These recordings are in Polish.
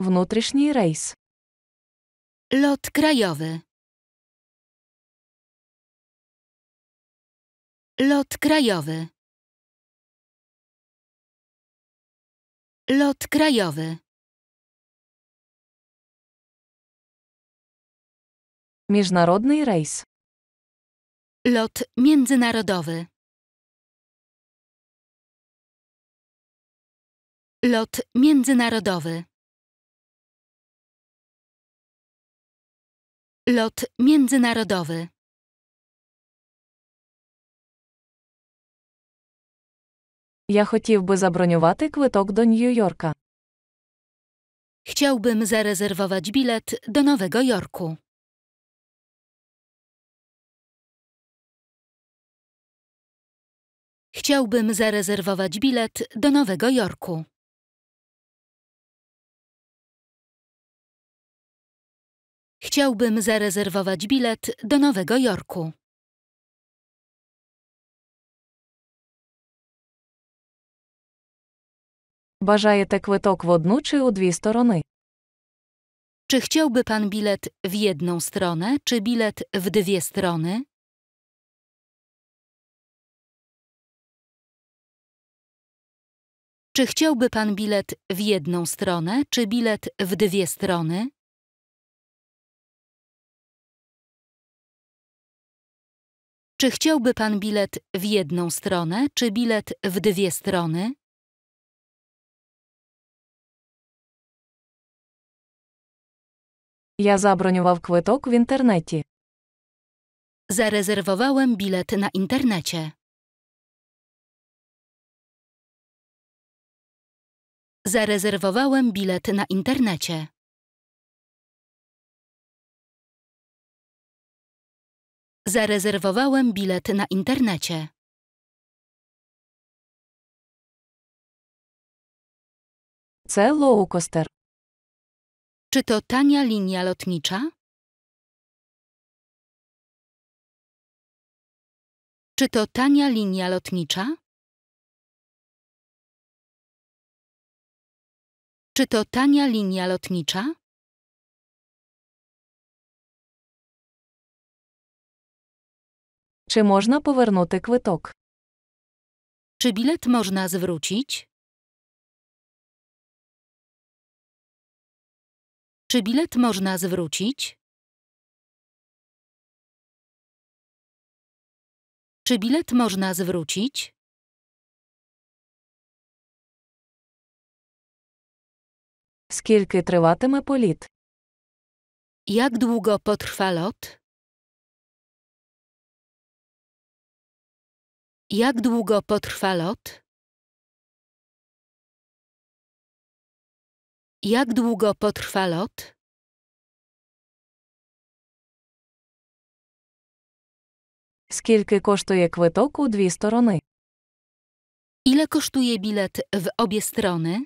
Внутрішній рейс. Lot krajowy. Lot krajowy. Lot krajowy. Międzynarodny рейс, Lot międzynarodowy. Lot międzynarodowy. Lot międzynarodowy. Ja хотів би забронювати квиток до Нью-Йорка. Chciałbym zarezerwować bilet do Nowego Jorku. Chciałbym zarezerwować bilet do Nowego Jorku. Chciałbym zarezerwować bilet do Nowego Jorku. Бажаєте квиток w одну чи Czy chciałby pan bilet w jedną stronę, czy bilet w dwie strony? Czy chciałby pan bilet w jedną stronę, czy bilet w dwie strony? Czy chciałby pan bilet w jedną stronę, czy bilet w dwie strony? Ja забронював квиток w Internecie. Zarezerwowałem bilet na internecie. Zarezerwowałem bilet na internecie. Zarezerwowałem bilet na internecie. Це Czy to tania linia lotnicza? Czy to tania linia lotnicza? Czy to tania linia lotnicza? Czy można повернути квиток? Czy bilet można zwrócić? Czy bilet można zwrócić? Czy bilet można zwrócić? Скільки триватиме політ? Jak długo potrwa lot? Jak długo potrwa lot? Jak długo potrwa lot? Скільки kosztuje kwitok u dwie strony? Ile kosztuje bilet w obie strony?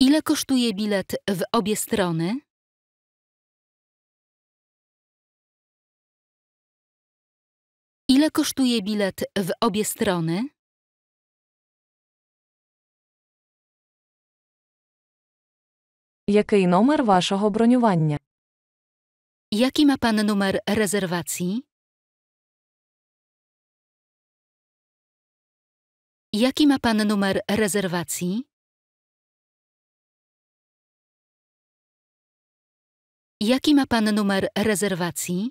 Ile kosztuje bilet w obie strony? Ile kosztuje bilet w obie strony? Jaki numer waszego broniowania? Jaki ma pan numer rezerwacji? Jaki ma pan numer rezerwacji? Jaki ma pan numer rezerwacji?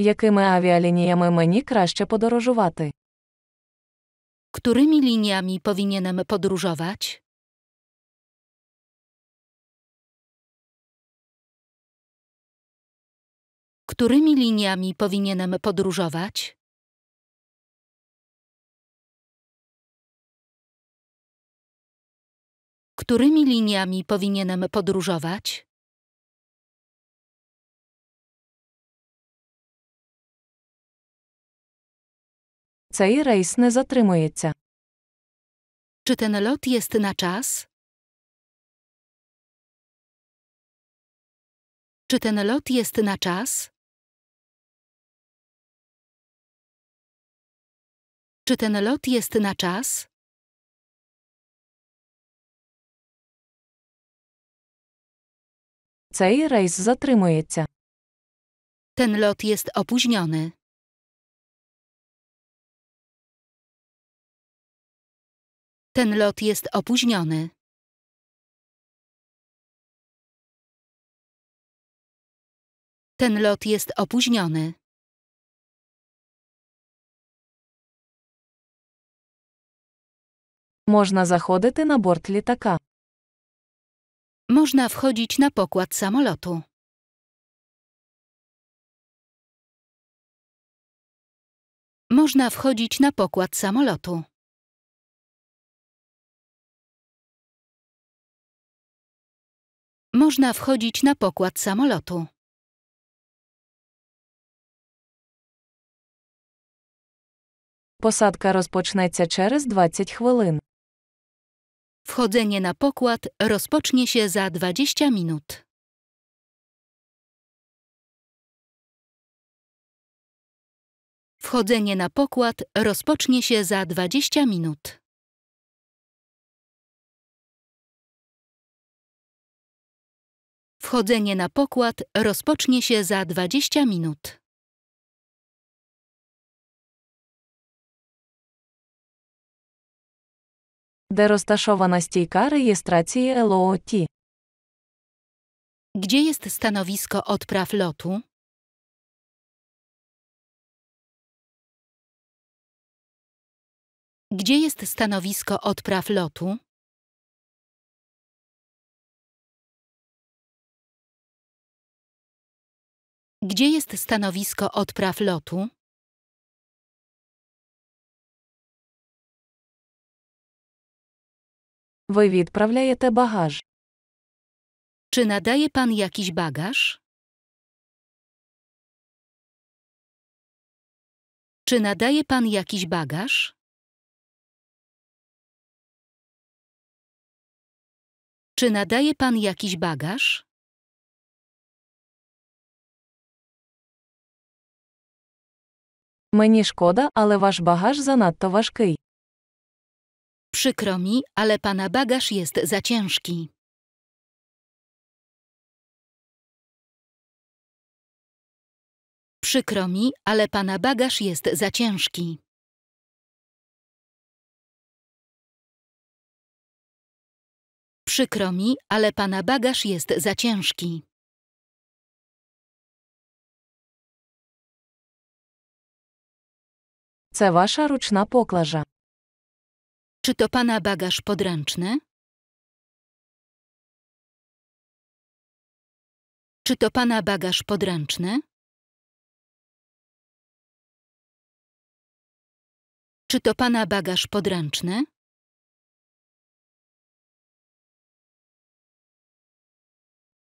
Якими авіалініями мені краще подорожувати? Którymi liniami powinienem podróżować? Którymi liniami powinienem podróżować? Którymi liniami powinienem podróżować? цей рейс не затримується. Czy ten lot jest na czas? Czy ten lot jest na czas? Czy ten lot jest na czas? Цей рейс затримується. Ten lot jest opóźniony. Ten lot jest opóźniony. Ten lot jest opóźniony. Można заходити na bord літака. Można wchodzić na pokład samolotu. Można wchodzić na pokład samolotu. można wchodzić na pokład samolotu. Посадка розпочнеться через 20 chwilin. Wchodzenie na pokład rozpocznie się za 20 minut. Wchodzenie na pokład rozpocznie się za 20 minut. Wchodzenie na pokład rozpocznie się za 20 minut. Де розташована стійка реєстрації LOT. Gdzie jest stanowisko odpraw lotu? Gdzie jest stanowisko odpraw lotu? Gdzie jest stanowisko odpraw lotu? Ви відправляєте багаж. Czy nadaje pan jakiś bagaż? Czy nadaje pan jakiś bagaż? Czy nadaje pan jakiś bagaż? Мені шкода, але wasz bagaż zanadto важкий. Przykro mi, ale pana bagaż jest za ciężki. Przykro mi, ale pana bagaż jest za ciężki. Przykro mi, ale pana bagaż jest za ciężki. Це ваша ручна поклажа. Czy to pana bagaż podręczny? Czy to pana bagaż podręczny? Czy to pana bagaż podręczny?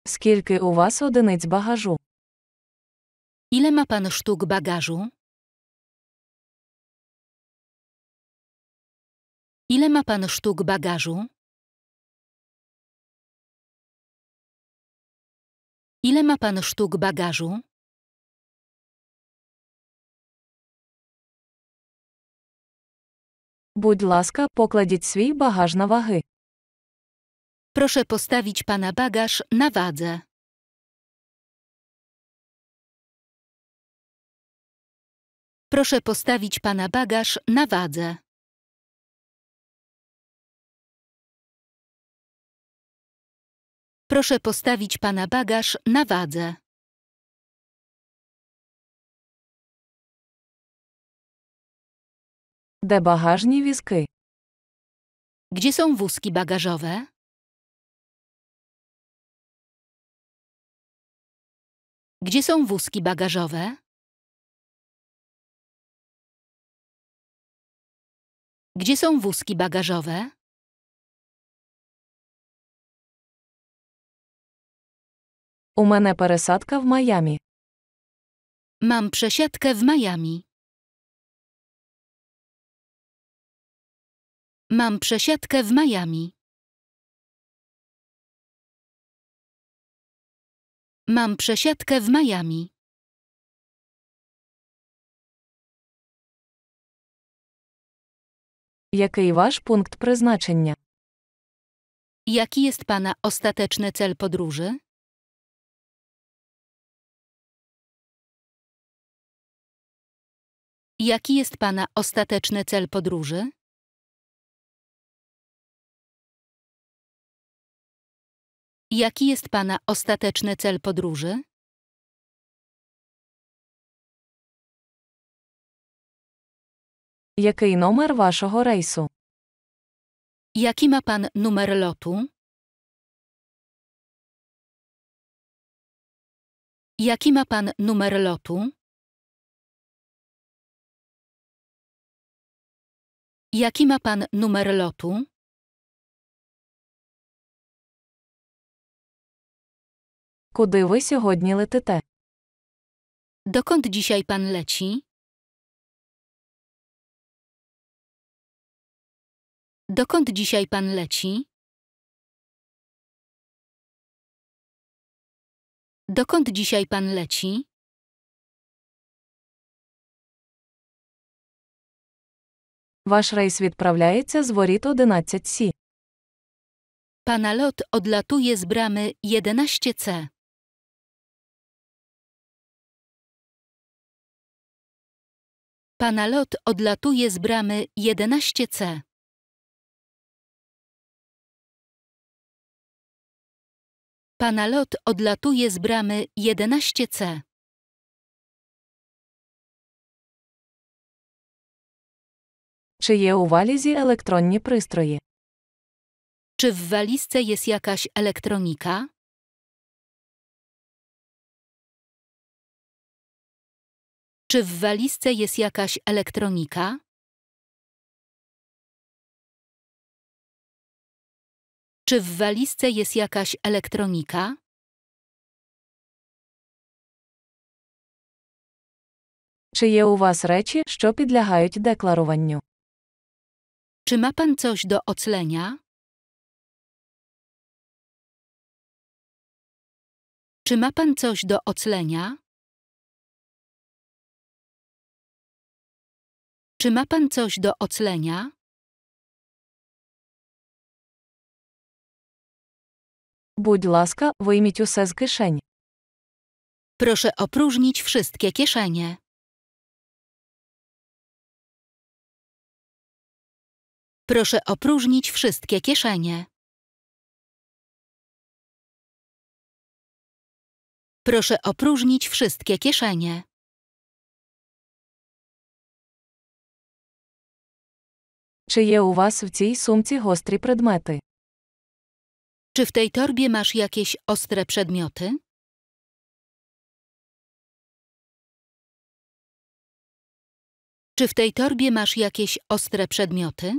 Скільки у вас одиниць багажу? Ile ma pan sztuk bagażu? Ile ma pan sztuk bagażu? Ile ma pan sztuk bagażu? Будь ласка, покладіть свій багаж на ваги. Proszę postawić pana bagaż na wadze. Proszę postawić pana bagaż na wadze. Proszę postawić pana bagaż na wadze. Де bagażni візки? Gdzie są wózki bagażowe? Gdzie są wózki bagażowe? Gdzie są wózki bagażowe? У мене пересадка в Майамі. Mam przesiadkę w Miami. Mam przesiadkę w Miami. Mam przesiadkę w Miami. Який ваш пункт призначення? Jaki jest Pana ostateczny cel podróży? Jaki jest Pana ostateczny cel podróży? Jaki jest Pana ostateczny cel podróży? Jaki numer waszego rejsu? Jaki ma Pan numer lotu? Jaki ma Pan numer lotu? Jaki ma pan numer lotu? Куди ви сьогодні летите? Dokąd dzisiaj pan leci? Dokąd dzisiaj pan leci? Dokąd dzisiaj pan leci? Wasz рейс відправляється з воріт 11 c Pana lot odlatuje z bramy 11C. Pana lot odlatuje z bramy 11C. Pana lot odlatuje z bramy 11C. Czy je u walizji elektronni przystroje? Czy w walizce jest jakaś elektronika? Czy w walizce jest jakaś elektronika? Czy w walizce jest jakaś elektronika? Czy je u was rzeczy, co підлягають deklarowaniu? Czy ma pan coś do oclenia? Czy ma pan coś do oclenia? Czy ma pan coś do oclenia? Будь ласка, wyjmij усе з кишень. Proszę opróżnić wszystkie kieszenie. Proszę opróżnić wszystkie kieszenie. Proszę opróżnić wszystkie kieszenie. Czy je u was w tej сумці ostre przedmioty? Czy w tej torbie masz jakieś ostre przedmioty? Czy w tej torbie masz jakieś ostre przedmioty?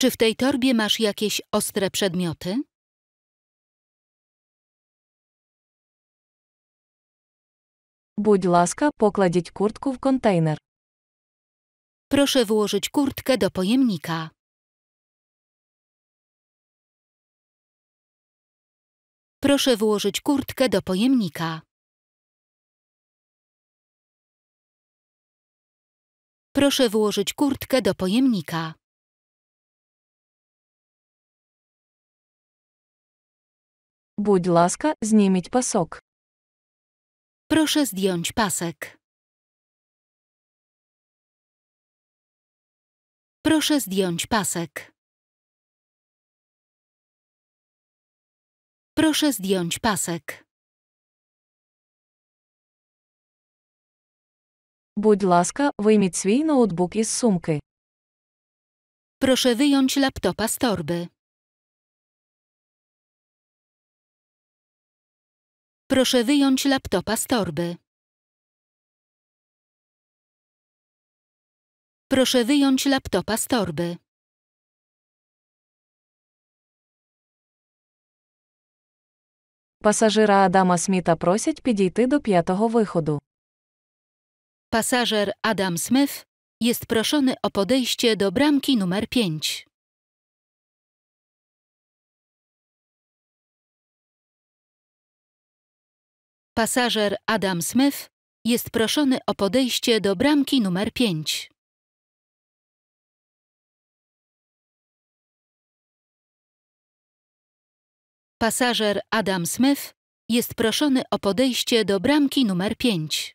Czy w tej torbie masz jakieś ostre przedmioty? Будь ласка, покладіть куртку в контейнер. Proszę włożyć kurtkę do pojemnika. Proszę włożyć kurtkę do pojemnika. Proszę włożyć kurtkę do pojemnika. Будь ласка, зніміть пасок. Proszę zdjąć pasek. Proszę zdjąć pasek. Proszę zdjąć pasek. Будь ласка, вийміть свій ноутбук із сумки. Proszę wyjąć laptopa z torby. Proszę wyjąć laptopa z torby. Proszę wyjąć laptopa z torby. Pasażera Adama Smitha просять підійти do piątego wychodu. Pasażer Adam Smith jest proszony o podejście do bramki numer 5. Pasażer Adam Smith jest proszony o podejście do bramki numer 5. Pasażer Adam Smith jest proszony o podejście do bramki numer 5.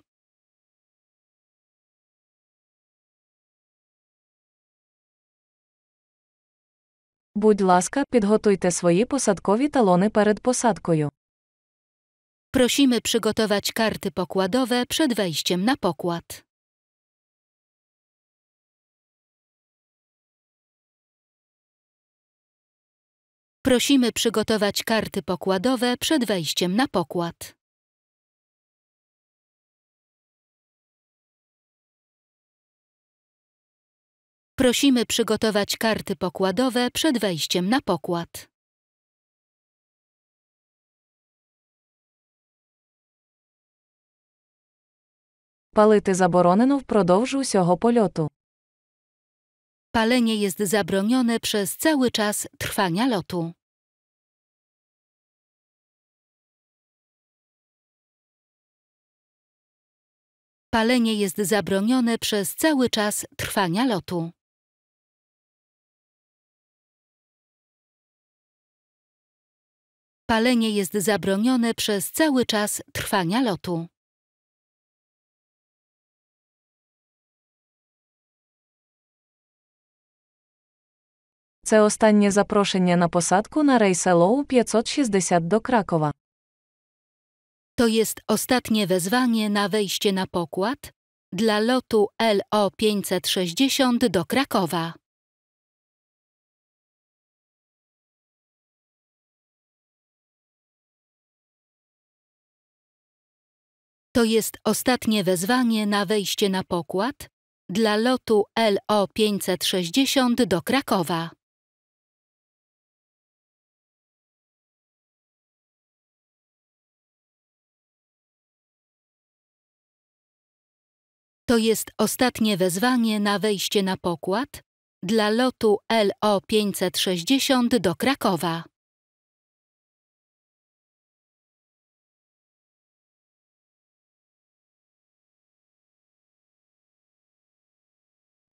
Будь ласка, підготуйте свої посадкові талони перед посадкою. Prosimy przygotować karty pokładowe przed wejściem na pokład. Prosimy przygotować karty pokładowe przed wejściem na pokład. Prosimy przygotować karty pokładowe przed wejściem na pokład. Палити заборонено впроdовж усього polotu. Palenie jest zabronione przez cały czas trwania lotu. Palenie jest zabronione przez cały czas trwania lotu. Palenie jest zabronione przez cały czas trwania lotu. Це останнє запрошення на посадку na Rejselow 560 do Krakowa. To jest ostatnie wezwanie na wejście na pokład dla lotu LO 560 do Krakowa. To jest ostatnie wezwanie na wejście na pokład dla lotu LO 560 do Krakowa. To jest ostatnie wezwanie na wejście na pokład dla lotu LO560 do Krakowa.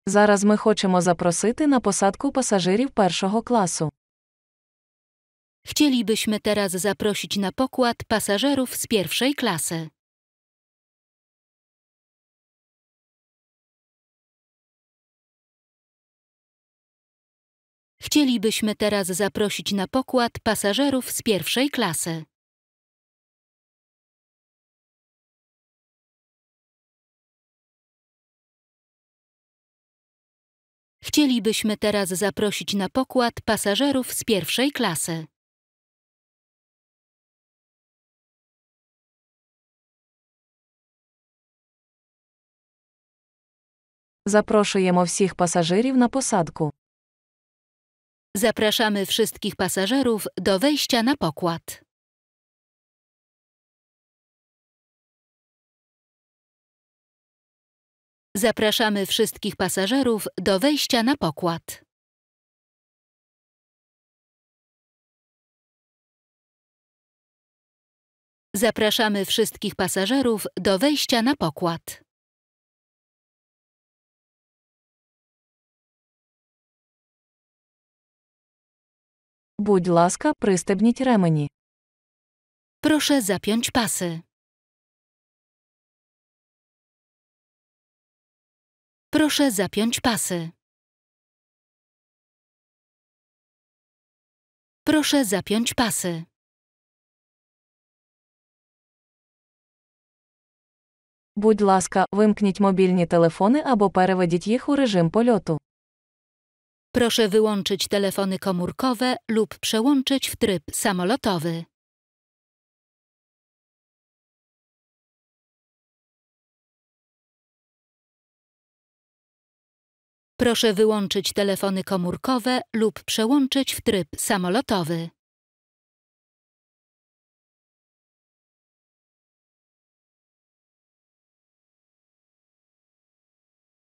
Зараз ми хочемо запросити на посадку пасажирів першого класу. Chcielibyśmy teraz zaprosić na pokład pasażerów z pierwszej klasy. Chcielibyśmy teraz zaprosić na pokład pasażerów z pierwszej klasy. Chcielibyśmy teraz zaprosić na pokład pasażerów z pierwszej klasy. Запрошуємо wszystkich pasażerów na posadkę. Zapraszamy wszystkich pasażerów do wejścia na pokład. Zapraszamy wszystkich pasażerów do wejścia na pokład. Zapraszamy wszystkich pasażerów do wejścia na pokład. Будь ласка, пристебніть ремені. Proszę zapiąć паси. Proszę zapiąć паси. Proszę zapiąć паси. Будь ласка, вимкніть мобільні телефони або переведіть їх у режим польоту. Proszę wyłączyć telefony komórkowe lub przełączyć w tryb samolotowy. Proszę wyłączyć telefony komórkowe lub przełączyć w tryb samolotowy.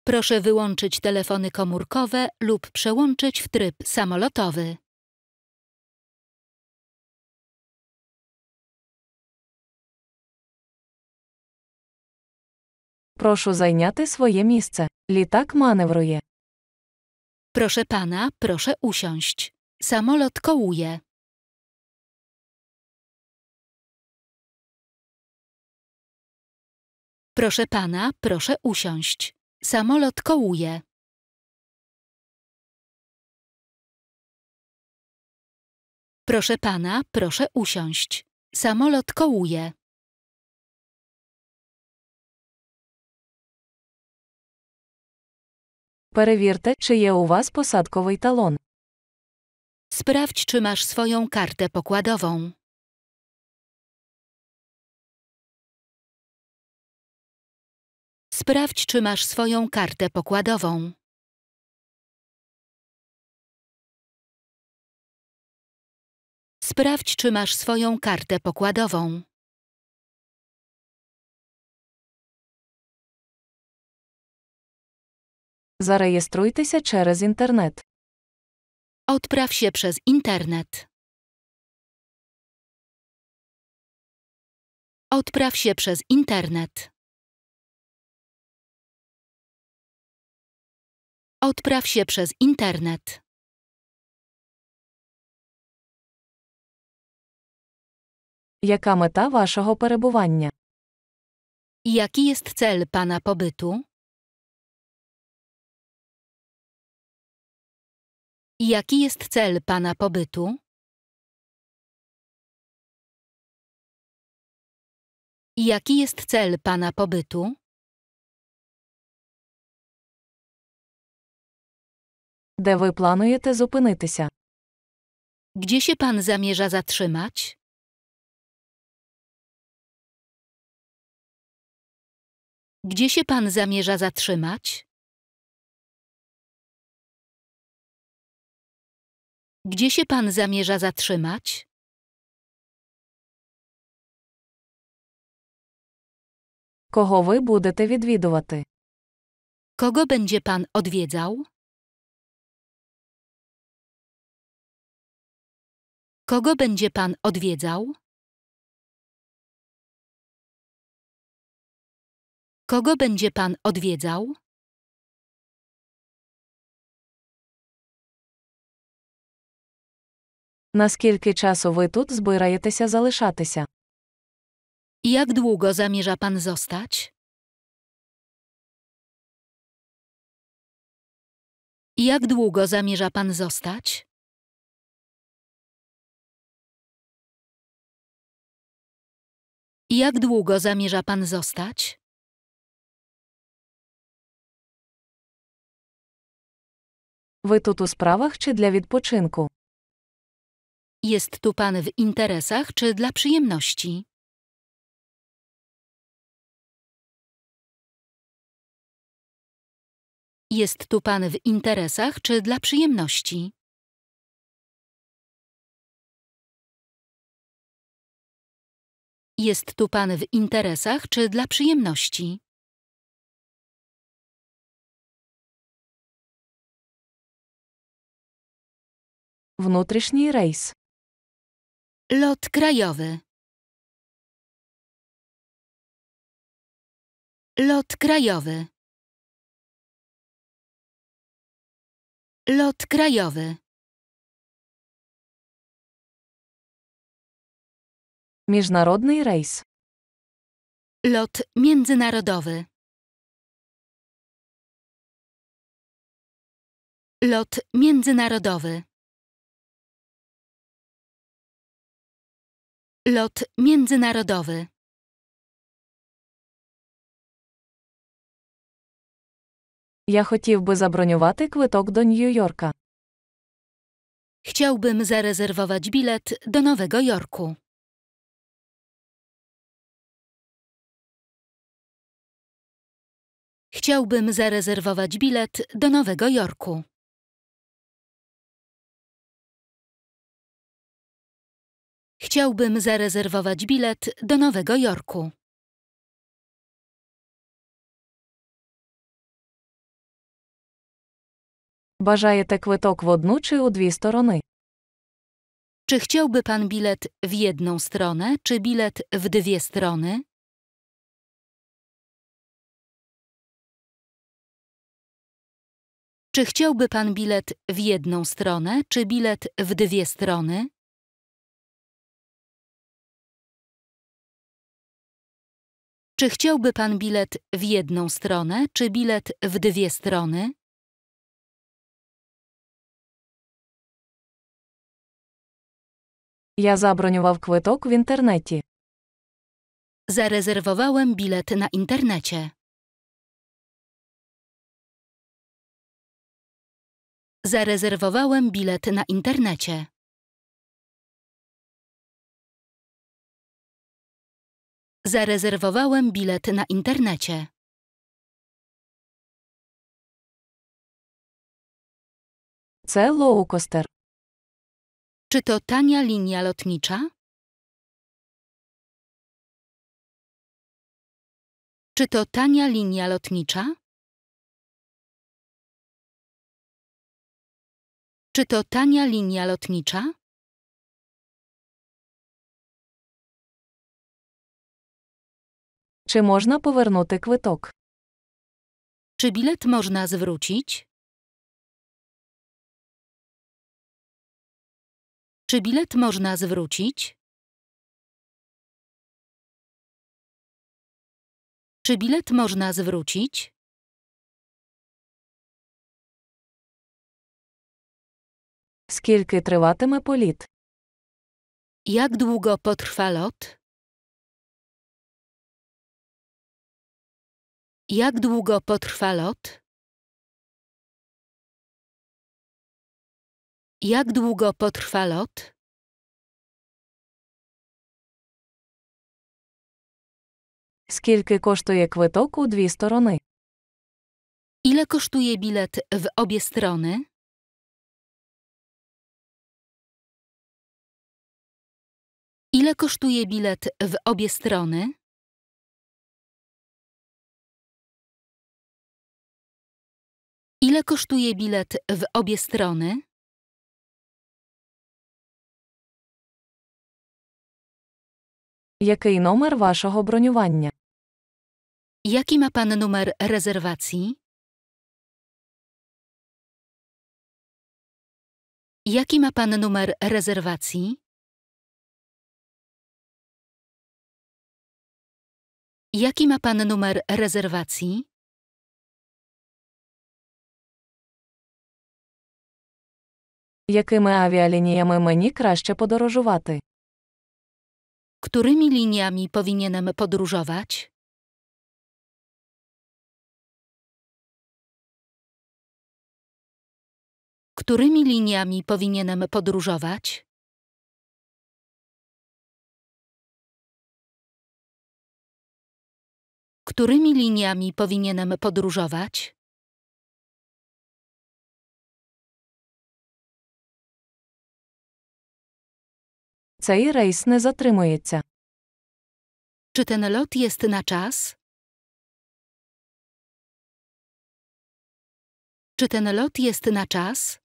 Proszę wyłączyć telefony komórkowe lub przełączyć w tryb samolotowy. Proszę зайняти swoje miejsce. Літак tak manewruje. Proszę pana, proszę usiąść. Samolot kołuje. Proszę pana, proszę usiąść. Samolot kołuje. Proszę pana, proszę usiąść. Samolot kołuje. Перевірте, чи є у вас посадковий талон. Sprawdź, czy masz swoją kartę pokładową. Sprawdź, czy masz swoją kartę pokładową. Sprawdź, czy masz swoją kartę pokładową. się przez internet. Odpraw się przez internet. Odpraw się przez internet. Odpraw się przez internet. Jaka meta waszego perebування? Jaki jest cel pana pobytu? Jaki jest cel pana pobytu? Jaki jest cel pana pobytu? Де ви плануєте зупинитися? Gdzie się pan zamierza zatrzymać? Gdzie się pan zamierza zatrzymać? Gdzie się pan zamierza zatrzymać? Кого ви будете відвідувати? Kogo będzie pan odwiedzał? Kogo będzie pan odwiedzał? Kogo będzie pan odwiedzał? Наскільки часу ви się збираєтеся się? Jak długo zamierza pan zostać? Jak długo zamierza pan zostać? Jak długo zamierza pan zostać? Wy tu у справах чи для Jest tu pan w interesach czy dla przyjemności? Jest tu pan w interesach czy dla przyjemności? Jest tu pan w interesach czy dla przyjemności? Wnętrzny rejs. Lot krajowy. Lot krajowy. Lot krajowy. Международный rejs. Lot międzynarodowy. Lot międzynarodowy. Lot międzynarodowy. Ja хотів zabroniować забронювати do New Yorka. Chciałbym zarezerwować bilet do Nowego Jorku. Chciałbym zarezerwować bilet do Nowego Jorku. Chciałbym zarezerwować bilet do Nowego Jorku. Бажаєте квиток в одну чи у дві сторони? Czy chciałby pan bilet w jedną stronę, czy bilet w dwie strony? Czy chciałby pan bilet w jedną stronę, czy bilet w dwie strony? Czy chciałby pan bilet w jedną stronę, czy bilet w dwie strony? Ja забронював kwitok w internecie. Zarezerwowałem bilet na internecie. Zarezerwowałem bilet na internecie. Zarezerwowałem bilet na internecie. Це лоукостер. Czy to tania linia lotnicza? Czy to tania linia lotnicza? Czy to tania linia lotnicza? można powrócić повернути квиток? Czy bilet można zwrócić? Czy bilet można zwrócić? Czy bilet można zwrócić? Скільки триватиме політ? Jak długo potrwa lot? Jak długo potrwa lot? Jak długo potrwa lot? Skilkę kosztuje квиток у дві сторони? Ile kosztuje bilet w obie strony? Ile kosztuje bilet w obie strony? Ile kosztuje bilet w obie strony? Jaki numer waszego broniowania? Jaki ma pan numer rezerwacji? Jaki ma pan numer rezerwacji? Jaki ma pan numer rezerwacji? Якими авіалініями мені краще podróżować? Którymi liniami powinienem podróżować? Którymi liniami powinienem podróżować? którymi liniami powinienem podróżować? Цей nie zatrzymuje się? Czy ten lot jest na czas? Czy ten lot jest na czas?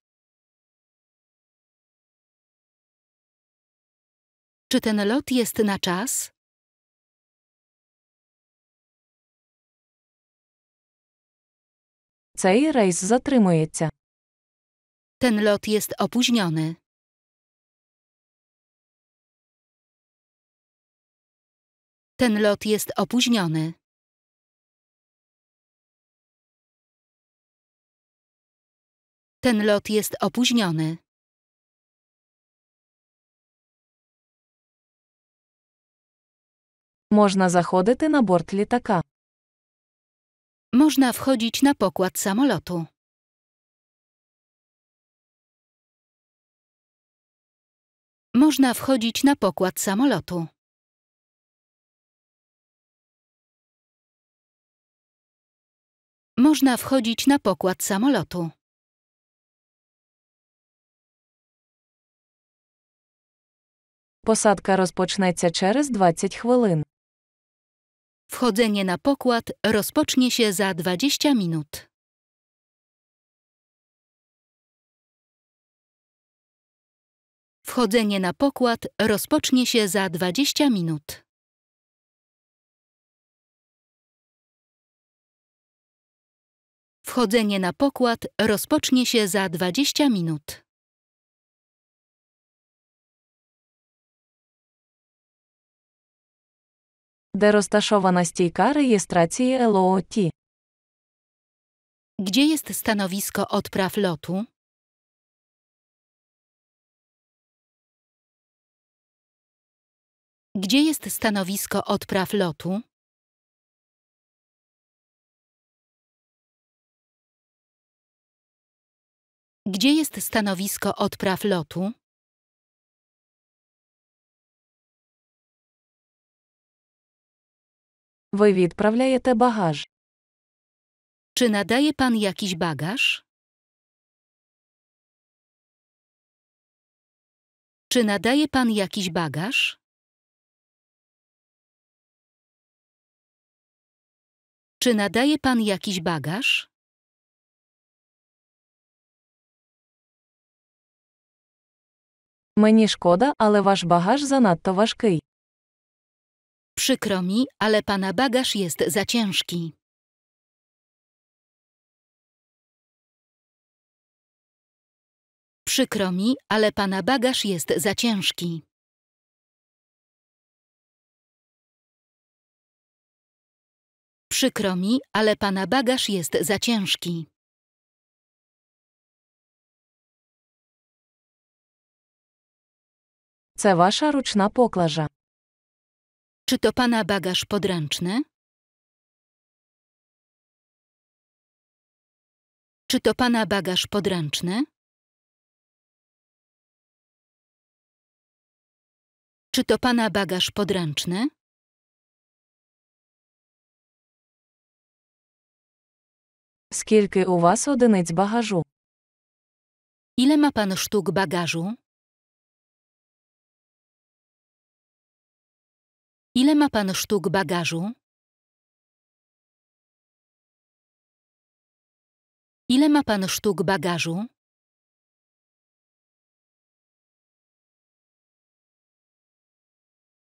Czy ten lot jest na czas? Цей рейс затримується. Ten lot jest opóźniony. Ten lot jest opóźniony. Ten lot jest opóźniony. Można заходити na bord літака. Można wchodzić na pokład samolotu. Można wchodzić na pokład samolotu. Można wchodzić na pokład samolotu. Посадка розпочнеться через 20 chwilin. Wchodzenie na pokład rozpocznie się za 20 minut. Wchodzenie na pokład rozpocznie się za 20 minut. Wchodzenie na pokład rozpocznie się za 20 minut. де roztaszowała стійка rejestracji LOT. Gdzie jest stanowisko odpraw lotu? Gdzie jest stanowisko odpraw lotu? Gdzie jest stanowisko odpraw lotu? Wy відправляєте багаж? Czy nadaje pan jakiś bagaż? Czy nadaje pan jakiś bagaż? Czy nadaje pan jakiś bagaż? Мені шкода, але ваш багаж занадто важкий. Przykro mi, ale pana bagaż jest za ciężki. Przykro mi, ale pana bagaż jest za ciężki. Przykro mi, ale pana bagaż jest za ciężki. Це ваша ручна поклажа. Czy to pana bagaż podręczny? Czy to pana bagaż podręczny? Czy to pana bagaż podręczny? Скільки у вас одиниць багажу? Ile ma pan sztuk bagażu? Ile ma pan sztuk bagażu? Ile ma pan sztuk bagażu?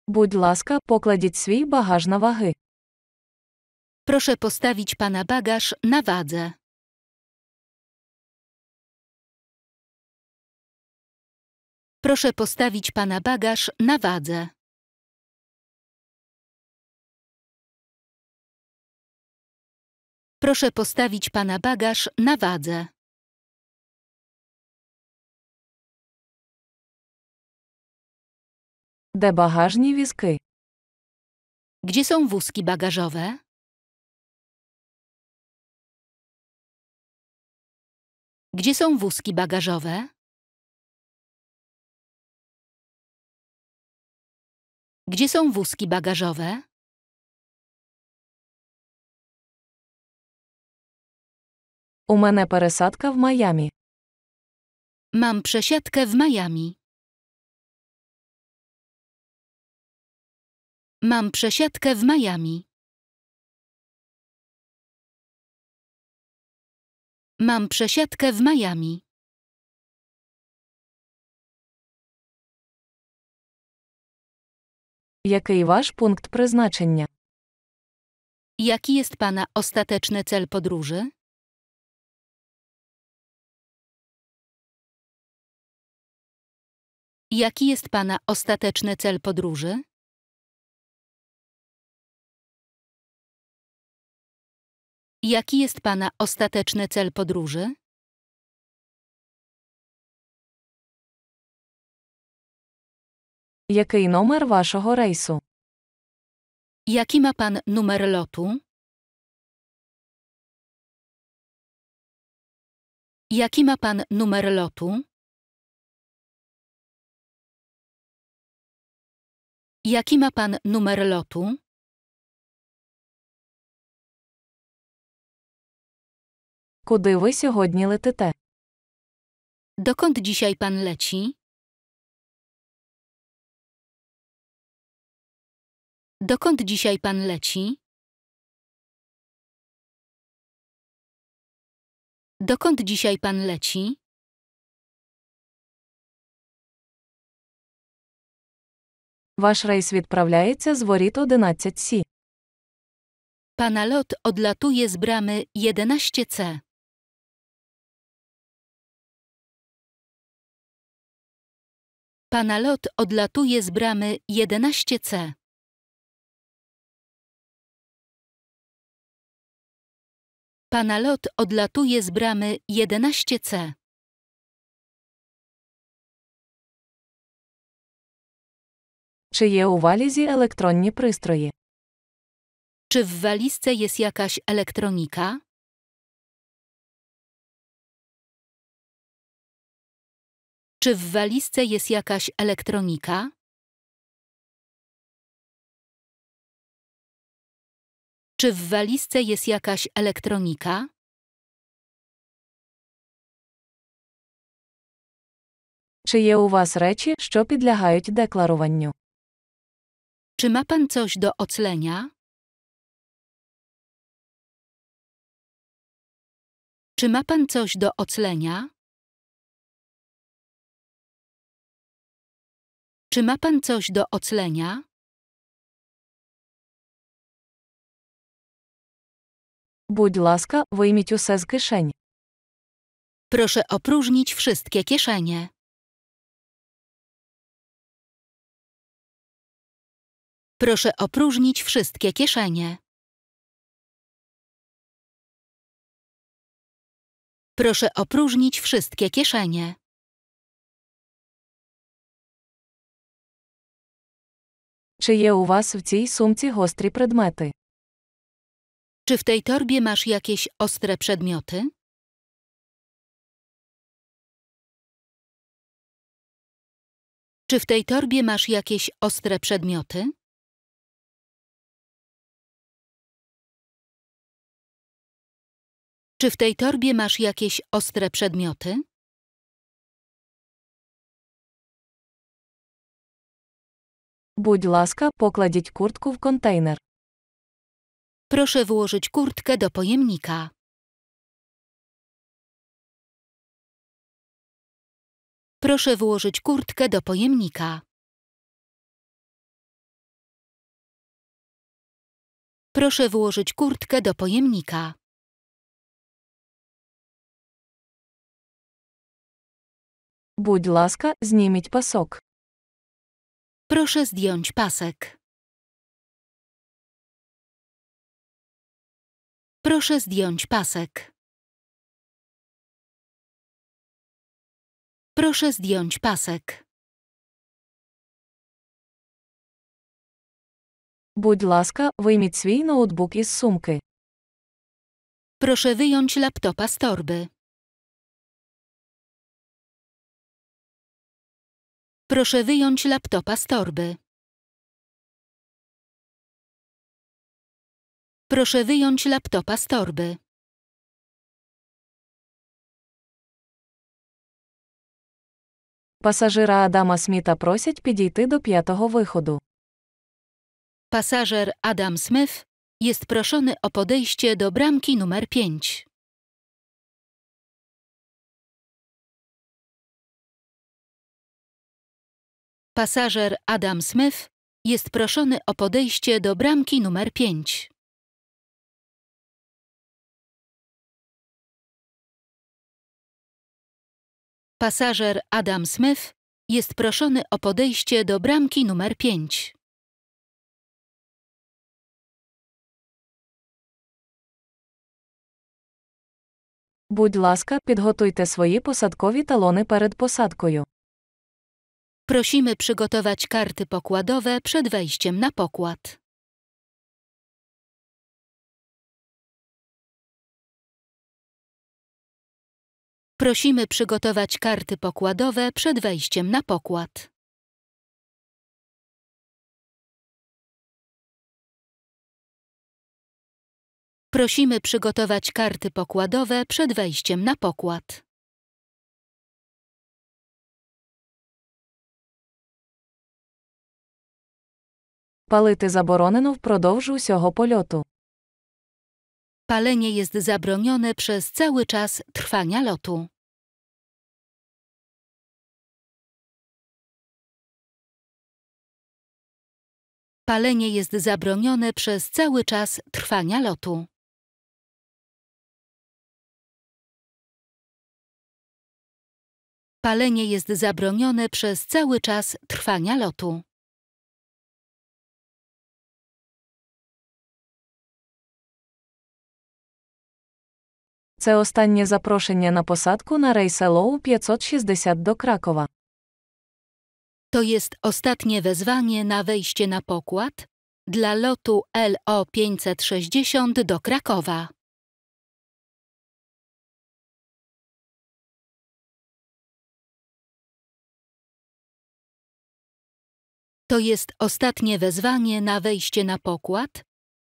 Будь ласка, покладіть свій багаж на ваги. Proszę postawić pana bagaż na wadze. Proszę postawić pana bagaż na wadze. Proszę postawić pana bagaż na wadze. Де bagażni візки? Gdzie są wózki bagażowe? Gdzie są wózki bagażowe? Gdzie są wózki bagażowe? У мене пересадка в Майамі. Mam przesiadkę w Miami. Mam przesiadkę w Miami. Mam przesiadkę w Miami. Який wasz punkt przeznaczenia? Jaki jest Pana ostateczny cel podróży? Jaki jest Pana ostateczny cel podróży? Jaki jest Pana ostateczny cel podróży? Jaki numer waszego rejsu? Jaki ma Pan numer lotu? Jaki ma Pan numer lotu? Jaki ma pan numer lotu? Куди ви сьогодні летите? Dokąd dzisiaj pan leci? Dokąd dzisiaj pan leci? Dokąd dzisiaj pan leci? Ваш rejs відправляється з воріт 11 c Pana lot odlatuje z bramy 11C. Pana lot odlatuje z bramy 11C. Pana lot odlatuje z bramy 11C. Czy є у walizie електронні пристрої? Czy w walizce jest jakaś elektronika? Czy w walizce jest jakaś elektronika? Czy w walizce jest jakaś elektronika? Czy є у вас речі, що підлягають czy ma pan coś do oclenia? Czy ma pan coś do oclenia? Czy ma pan coś do oclenia? Будь ласка, wyjmij усе з кишень. Proszę opróżnić wszystkie kieszenie. Proszę opróżnić wszystkie kieszenie. Proszę opróżnić wszystkie kieszenie. Czy je u was w tej sumce ostre przedmioty? Czy w tej torbie masz jakieś ostre przedmioty? Czy w tej torbie masz jakieś ostre przedmioty? Czy w tej torbie masz jakieś ostre przedmioty? Будь ласка, покладіть куртку в контейнер. Proszę włożyć kurtkę do pojemnika. Proszę włożyć kurtkę do pojemnika. Proszę włożyć kurtkę do pojemnika. Будь ласка, зніміть пасок. Proszę zdjąć pasek. Proszę zdjąć pasek. Proszę zdjąć pasek. Будь ласка, вийміть свій ноутбук із сумки. Proszę wyjąć laptopa z torby. Proszę wyjąć laptopa z torby. Proszę wyjąć laptopa z torby. Pasażera Adama Smitha просять підійти do piątego виходу. Pasażer Adam Smith jest proszony o podejście do bramki numer 5. Pasażer Adam Smith jest proszony o podejście do bramki numer 5. Pasażer Adam Smith jest proszony o podejście do bramki numer 5. Будь ласка, підготуйте свої посадкові талони перед посадкою. Prosimy przygotować karty pokładowe przed wejściem na pokład. Prosimy przygotować karty pokładowe przed wejściem na pokład. Prosimy przygotować karty pokładowe przed wejściem na pokład. Палити заборонено wprowadz усього polotu. Palenie jest zabronione przez cały czas trwania lotu. Palenie jest zabronione przez cały czas trwania lotu. Palenie jest zabronione przez cały czas trwania lotu. Це останнє запрошення на посадку na Rejselow 560 do Krakowa. To jest ostatnie wezwanie na wejście na pokład dla lotu LO 560 do Krakowa. To jest ostatnie wezwanie na wejście na pokład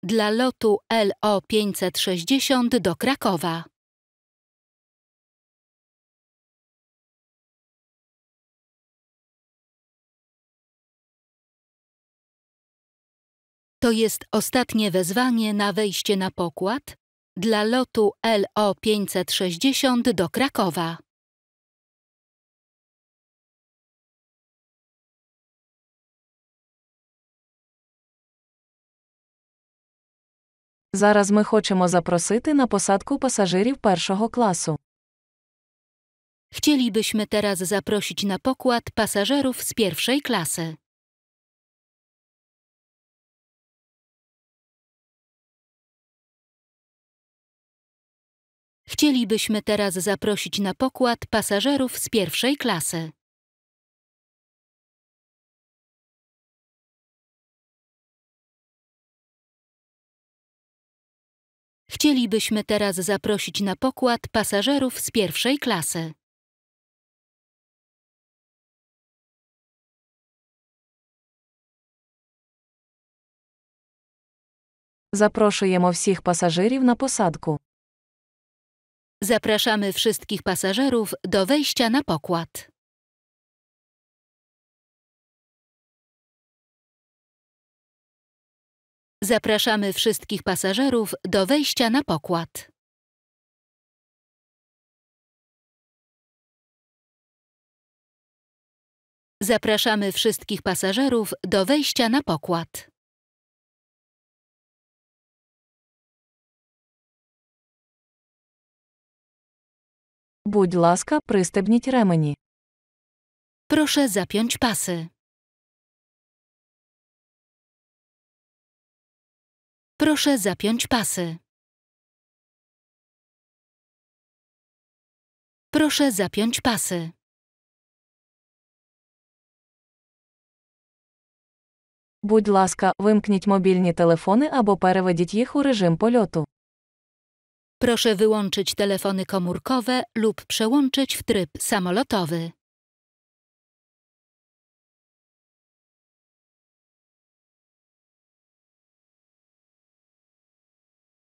dla lotu LO 560 do Krakowa. To jest ostatnie wezwanie na wejście na pokład dla lotu LO560 do Krakowa. Zaraz ми хочемо запросити na посадку pasażerów першого класу. Chcielibyśmy teraz zaprosić na pokład pasażerów z pierwszej klasy. Chcielibyśmy teraz zaprosić na pokład pasażerów z pierwszej klasy. Chcielibyśmy teraz zaprosić na pokład pasażerów z pierwszej klasy. Запрошуємо wszystkich pasażerów na posadku. Zapraszamy wszystkich pasażerów do wejścia na pokład. Zapraszamy wszystkich pasażerów do wejścia na pokład. Zapraszamy wszystkich pasażerów do wejścia na pokład. Будь ласка, пристебніть ремені. Proszę zapiąć паси. Proszę zapiąć паси. Proszę zapiąć паси. Будь ласка, вимкніть мобільні телефони або переведіть їх у режим польоту. Proszę wyłączyć telefony komórkowe lub przełączyć w tryb samolotowy.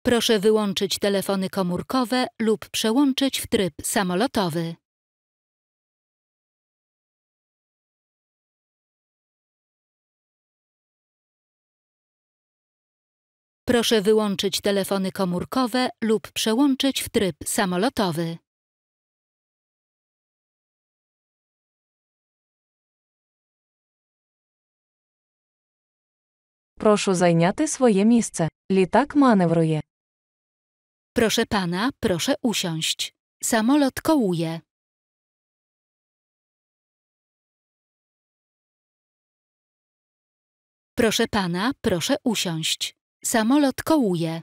Proszę wyłączyć telefony komórkowe lub przełączyć w tryb samolotowy. Proszę wyłączyć telefony komórkowe lub przełączyć w tryb samolotowy. Proszę зайняти swoje miejsce. Літак tak manewruje. Proszę pana, proszę usiąść. Samolot kołuje. Proszę pana, proszę usiąść. Samolot kołuje.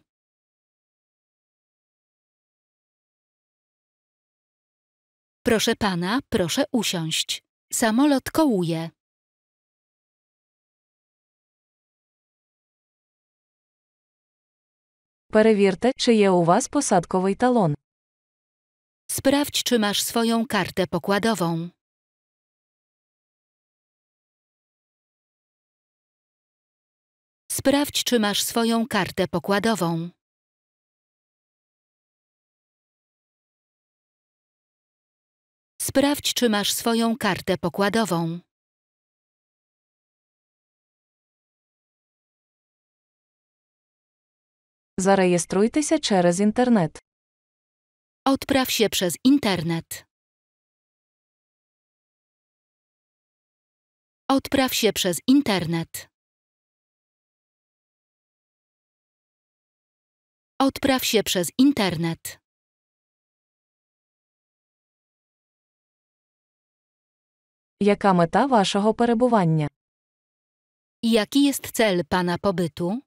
Proszę pana, proszę usiąść. Samolot kołuje. Перевірте, чи є у вас посадковий талон. Sprawdź, czy masz swoją kartę pokładową. Sprawdź, czy masz swoją kartę pokładową. Sprawdź, czy masz swoją kartę pokładową. się przez internet. Odpraw się przez internet. Odpraw się przez internet. Odpraw się przez internet. Jaka meta waszego perebування? Jaki jest cel pana pobytu?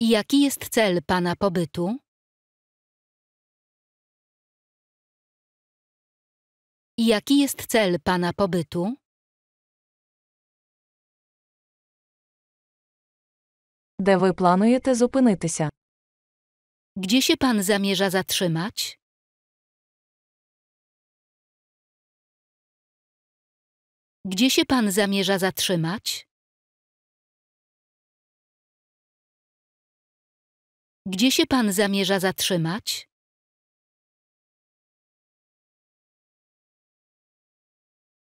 Jaki jest cel pana pobytu? Jaki jest cel pana pobytu? Де ви плануєте зупинитися? Gdzie się pan zamierza zatrzymać? Gdzie się pan zamierza zatrzymać? Gdzie się pan zamierza zatrzymać?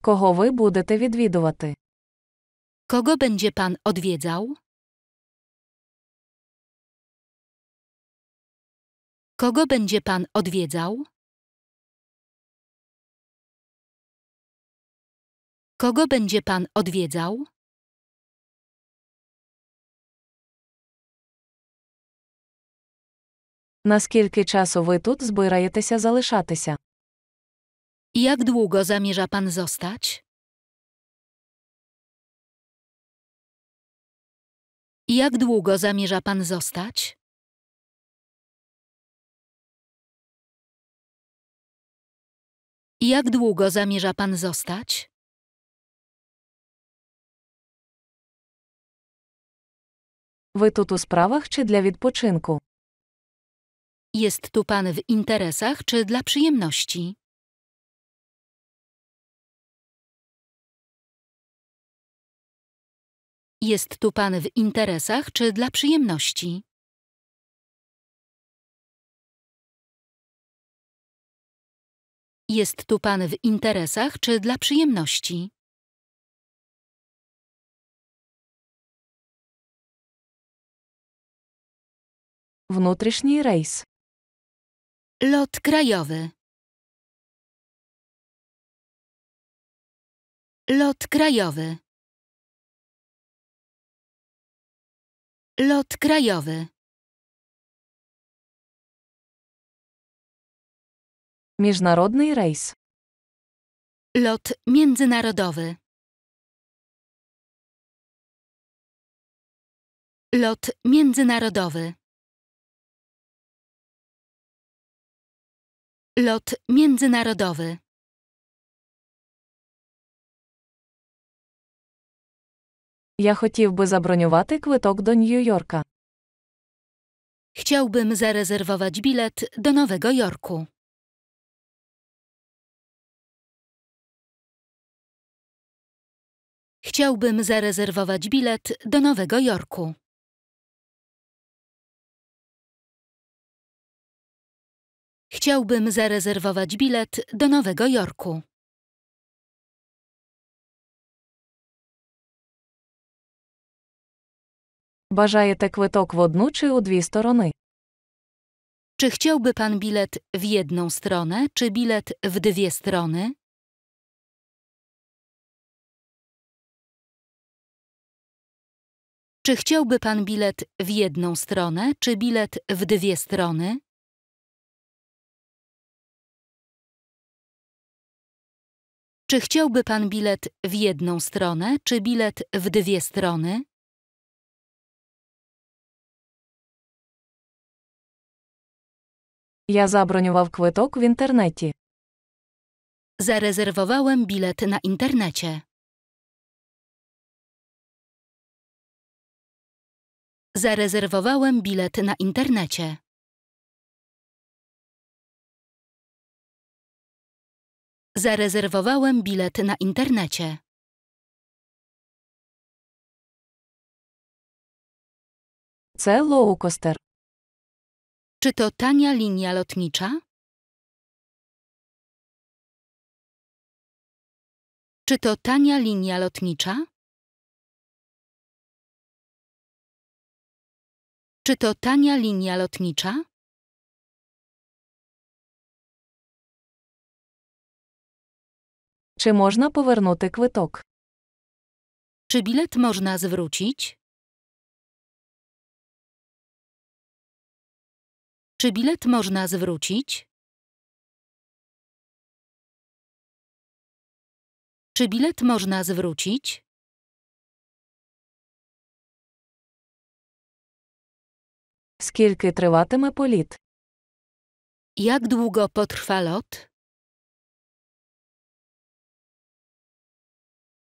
Кого ви будете відвідувати? Kogo będzie pan odwiedzał? Kogo będzie pan odwiedzał? Kogo będzie pan odwiedzał? wy часу ви się, збираєтеся się? Jak długo zamierza pan zostać? Jak długo zamierza pan zostać? Jak długo zamierza pan zostać? Ви тут у справах чи Jest tu pan w interesach czy dla przyjemności? Jest tu pan w interesach czy dla przyjemności? Jest tu pan w interesach czy dla przyjemności? Внутрішній рейс. Lot krajowy. Lot krajowy. Lot krajowy. Międzynarodowy rejs. Lot międzynarodowy. Lot międzynarodowy. Lot międzynarodowy. Ja chciałbym zabroniować kwitok do New Yorka. Chciałbym zarezerwować bilet do Nowego Jorku. Chciałbym zarezerwować bilet do Nowego Jorku. Chciałbym zarezerwować bilet do Nowego Jorku. Бажаєте квиток в одну чи у дві сторони? Czy chciałby pan bilet w jedną stronę, czy bilet w dwie strony? Czy chciałby pan bilet w jedną stronę, czy bilet w dwie strony? Czy chciałby pan bilet w jedną stronę, czy bilet w dwie strony? Ja забронював квиток w internecie. Zarezerwowałem bilet na internecie. Zarezerwowałem bilet na internecie. Zarezerwowałem bilet na internecie. Це лоукостер. Czy to tania linia lotnicza? Czy to tania linia lotnicza? Czy to tania linia lotnicza? Czy można повернути квиток? Czy bilet można zwrócić? Czy bilet można zwrócić? Czy bilet można zwrócić? Скільки триватиме політ? Jak długo potrwa lot?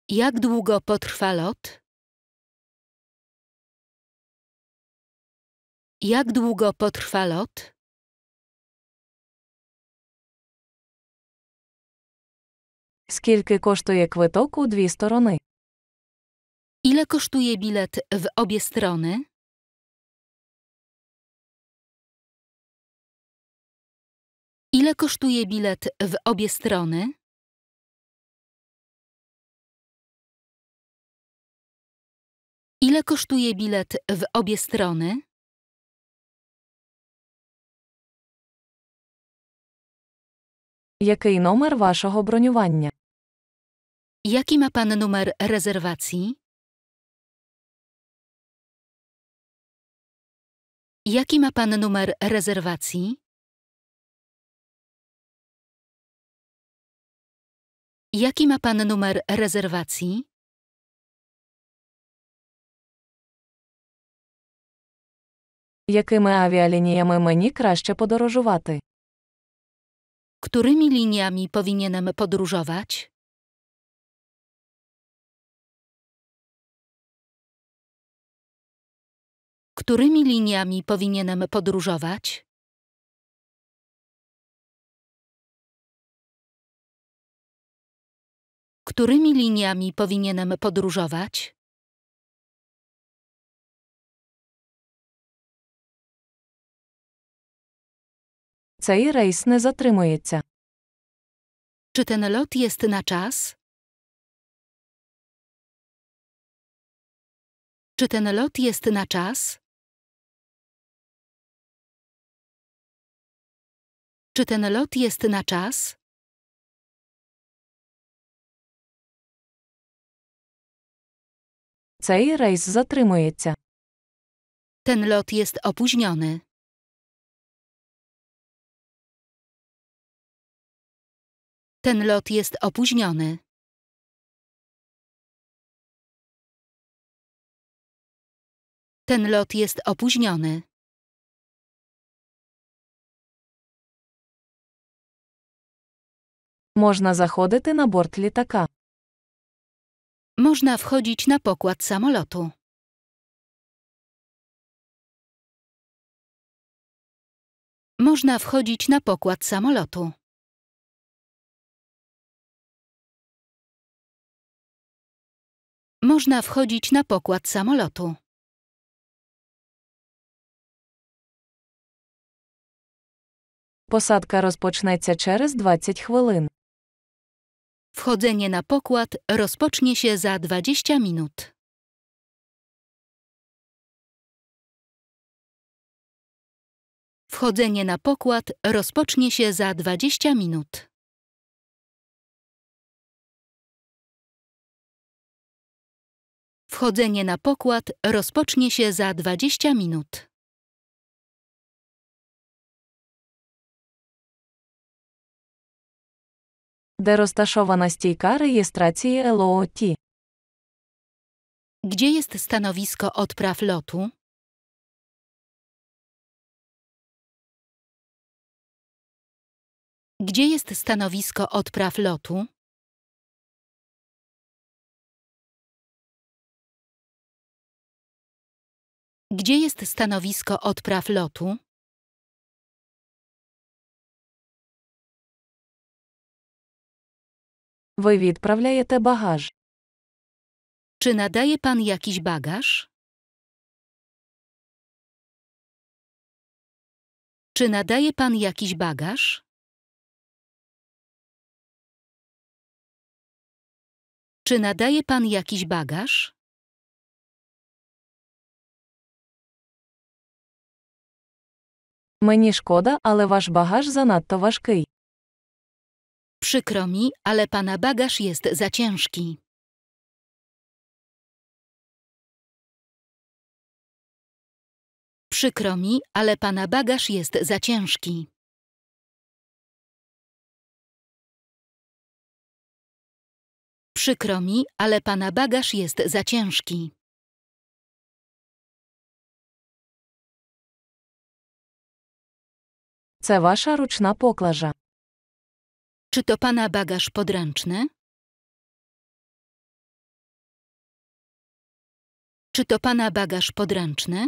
Jak długo potrwa lot? Jak długo potrwa lot? Скільки kosztuje квиток у дві сторони? Ile kosztuje bilet w obie strony? Ile kosztuje bilet w obie strony? Ile kosztuje bilet w obie strony? Jaki numer waszego broniowania? Jaki ma pan numer rezerwacji? Jaki ma pan numer rezerwacji? Jaki ma pan numer rezerwacji? Якими авіалініями мені краще podróżować? Którymi liniami powinienem podróżować? Którymi liniami powinienem podróżować? którymi liniami powinienem podróżować? Цей рейс не затримується. Czy ten lot jest na czas? Czy ten lot jest na czas? Czy ten lot jest na czas? Цей рейс затримується. Ten lot jest opóźniony. Ten lot jest opóźniony. Ten lot jest opóźniony. Można zachodzić na борт літака. Można wchodzić na pokład samolotu. Można wchodzić na pokład samolotu. Można wchodzić na pokład samolotu. Посадка розпочнеться через 20 хвилин. Wchodzenie na pokład rozpocznie się za 20 minut. Wchodzenie na pokład rozpocznie się za 20 minut. Wchodzenie na pokład rozpocznie się za 20 minut. де roztaszowała стійка rejestracji LOT. Gdzie jest stanowisko odpraw lotu? Gdzie jest stanowisko odpraw lotu? Gdzie jest stanowisko odpraw lotu? Ви відправляєте багаж. Czy nadaje pan jakiś bagaż? Czy nadaje pan jakiś bagaż? Czy nadaje pan jakiś bagaż? Мені шкода, але ваш багаж занадто важкий. Przykro mi, ale pana bagaż jest za ciężki. Przykro mi, ale pana bagaż jest za ciężki. Przykro mi, ale pana bagaż jest za ciężki. Це ваша ручна поклажа. Czy to pana bagaż podręczny? Czy to pana bagaż podręczny?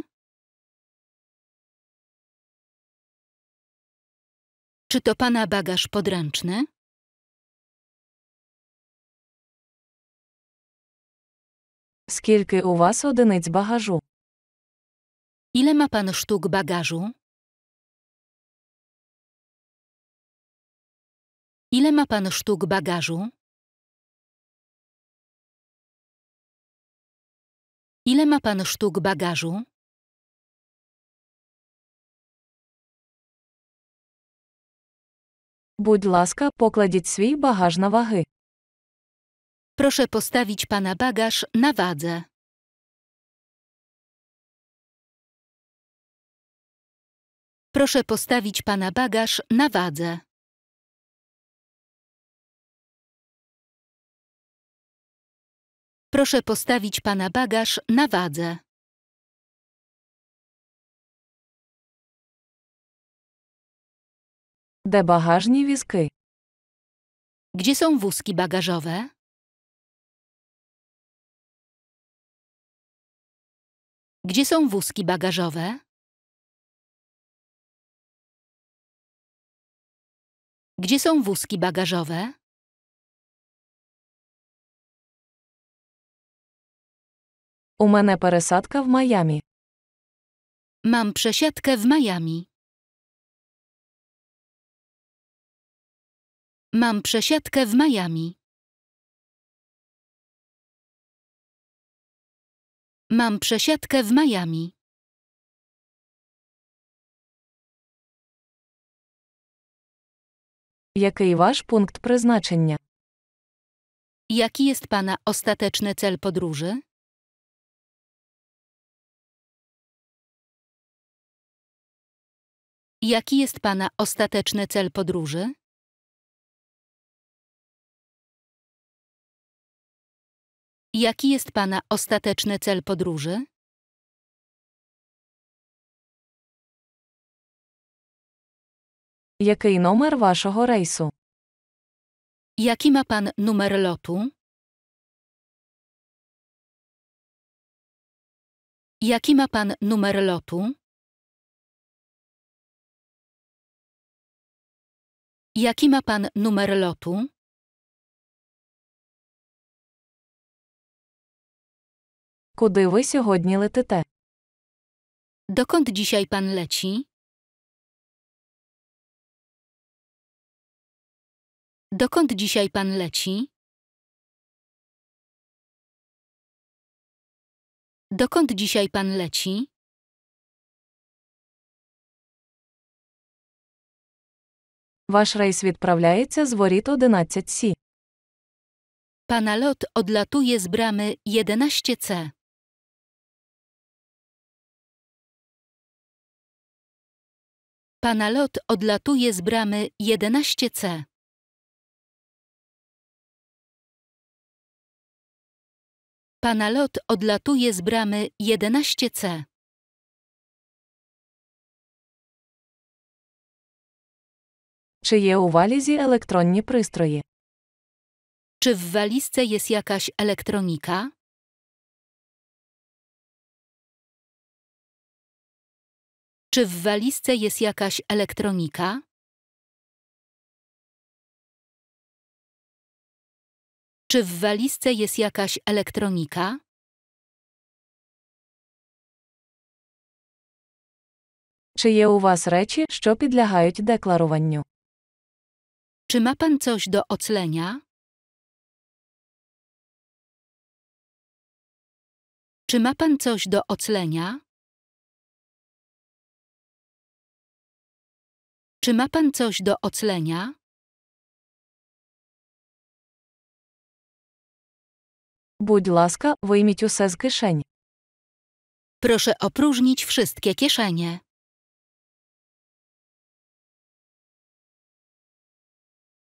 Czy to pana bagaż podręczny? Скільки u was одиниць bagażu? Ile ma pan sztuk bagażu? Ile ma pan sztuk bagażu? Ile ma pan sztuk bagażu? Будь ласка, покладіть свій багаж на ваги. Proszę postawić pana bagaż na wadze. Proszę postawić pana bagaż na wadze. Proszę postawić pana bagaż na wadze. Де bagażni візки? Gdzie są wózki bagażowe? Gdzie są wózki bagażowe? Gdzie są wózki bagażowe? У мене пересадка в Майамі. Mam przesiadkę w Miami. Mam przesiadkę w Miami. Mam przesiadkę w Miami. Який wasz punkt przeznaczenia? Jaki jest Pana ostateczny cel podróży? Jaki jest Pana ostateczny cel podróży? Jaki jest Pana ostateczny cel podróży? Jaki numer waszego рейсу? Jaki ma Pan numer lotu? Jaki ma Pan numer lotu? Jaki ma pan numer lotu? Куди ви сьогодні летите? Dokąd dzisiaj pan leci? Dokąd dzisiaj pan leci? Dokąd dzisiaj pan leci? Ваш рейс відправляється з воріт 11 c Pana lot odlatuje z bramy 11C. Pana lot odlatuje z bramy 11C. Pana lot odlatuje z bramy 11C. Czy je u walizie електронні пристрої? Czy w walizce jest jakaś elektronika? Czy w walizce jest jakaś elektronika? Czy w walizce jest jakaś elektronika? Czy je u was rzeczy, що podlegają deklarowaniu? Czy ma pan coś do oclenia? Czy ma pan coś do oclenia? Czy ma pan coś do oclenia? Будь ласка, вийміть усе z кишень. Proszę opróżnić wszystkie kieszenie.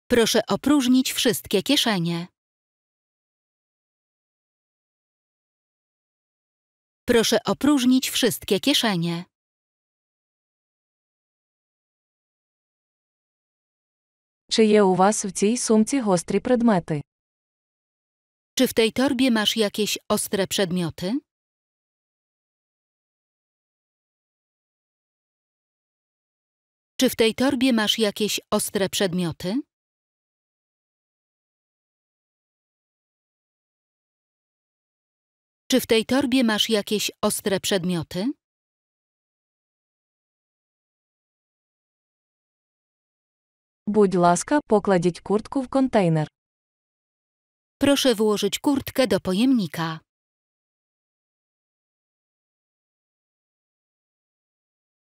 Proszę opróżnić wszystkie kieszenie. Proszę opróżnić wszystkie kieszenie. Czy je u was w tej sumce ostry przedmioty? Czy w tej torbie masz jakieś ostre przedmioty? Czy w tej torbie masz jakieś ostre przedmioty? Czy w tej torbie masz jakieś ostre przedmioty? Bądź ласка, покладіть куртку w контейнер. Proszę włożyć kurtkę do pojemnika.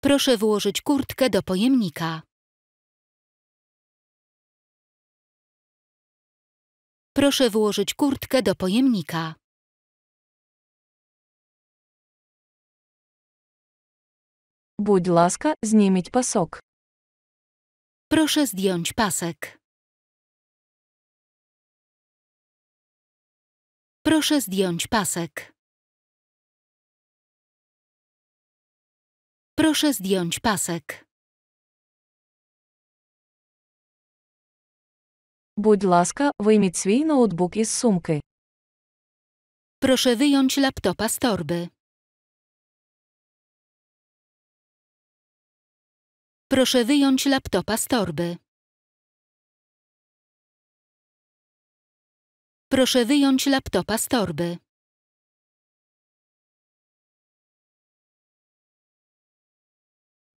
Proszę włożyć kurtkę do pojemnika. Proszę włożyć kurtkę do pojemnika. Будь ласка, зніміть пасок. Proszę zdjąć pasek. Proszę zdjąć pasek. Proszę zdjąć pasek. Будь ласка, вийміть свій ноутбук із сумки. Proszę wyjąć laptopa z torby. Proszę wyjąć laptopa z torby. Proszę wyjąć laptopa z torby.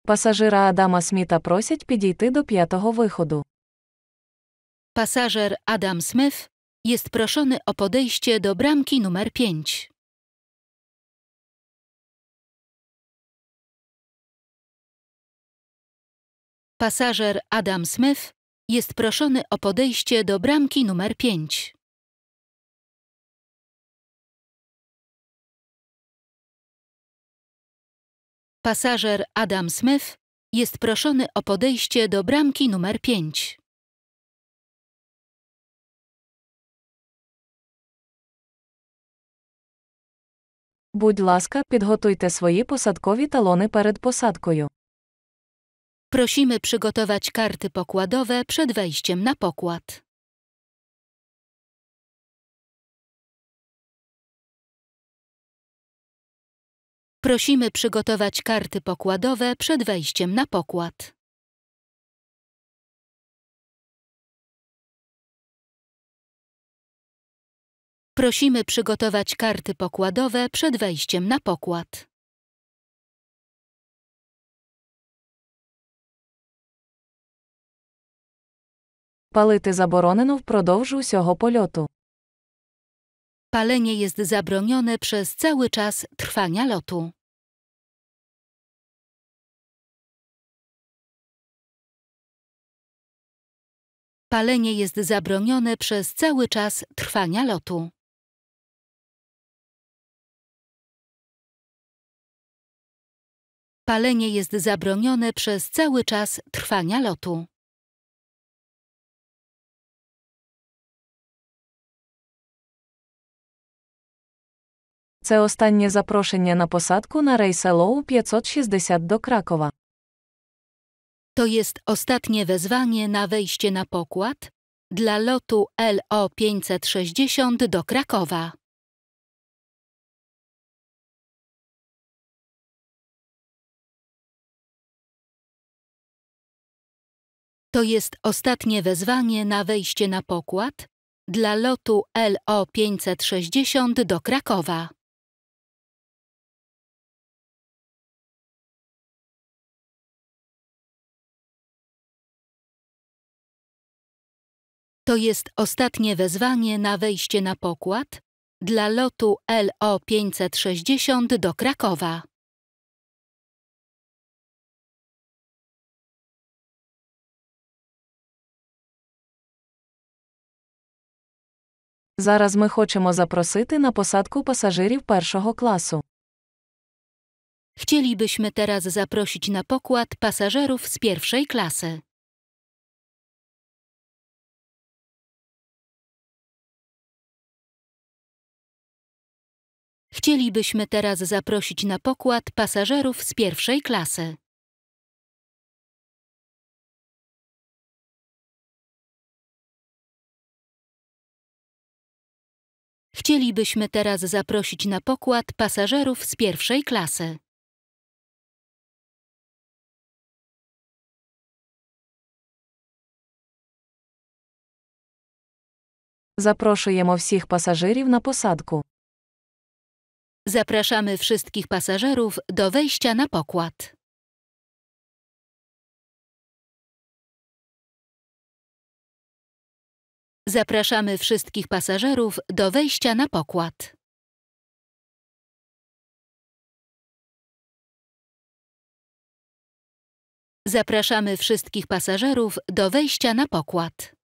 Pasażera Adama Smitha просять підійти do piątego wychodu. Pasażer Adam Smith jest proszony o podejście do bramki numer 5. Pasażer Adam Smith jest proszony o podejście do bramki numer 5. Pasażer Adam Smith jest proszony o podejście do bramki numer 5. Будь ласка, підготуйте свої посадкові талони перед посадкою. Prosimy przygotować karty pokładowe przed wejściem na pokład. Prosimy przygotować karty pokładowe przed wejściem na pokład. Prosimy przygotować karty pokładowe przed wejściem na pokład. Палити заборонено wprowadz усього polotu. Palenie jest zabronione przez cały czas trwania lotu. Palenie jest zabronione przez cały czas trwania lotu. Palenie jest zabronione przez cały czas trwania lotu. Це останнє запрошення на посадку na Rejselow 560 do Krakowa. To jest ostatnie wezwanie na wejście na pokład dla lotu LO 560 do Krakowa. To jest ostatnie wezwanie na wejście na pokład dla lotu LO 560 do Krakowa. To jest ostatnie wezwanie na wejście na pokład dla lotu LO 560 do Krakowa. Зараз ми хочемо запросити na посадку pasażerów першого класу. Chcielibyśmy teraz zaprosić na pokład pasażerów z pierwszej klasy. Chcielibyśmy teraz zaprosić na pokład pasażerów z pierwszej klasy. Chcielibyśmy teraz zaprosić na pokład pasażerów z pierwszej klasy. Запрошуємо wszystkich pasażerów na посадку. Zapraszamy wszystkich pasażerów do wejścia na pokład. Zapraszamy wszystkich pasażerów do wejścia na pokład. Zapraszamy wszystkich pasażerów do wejścia na pokład.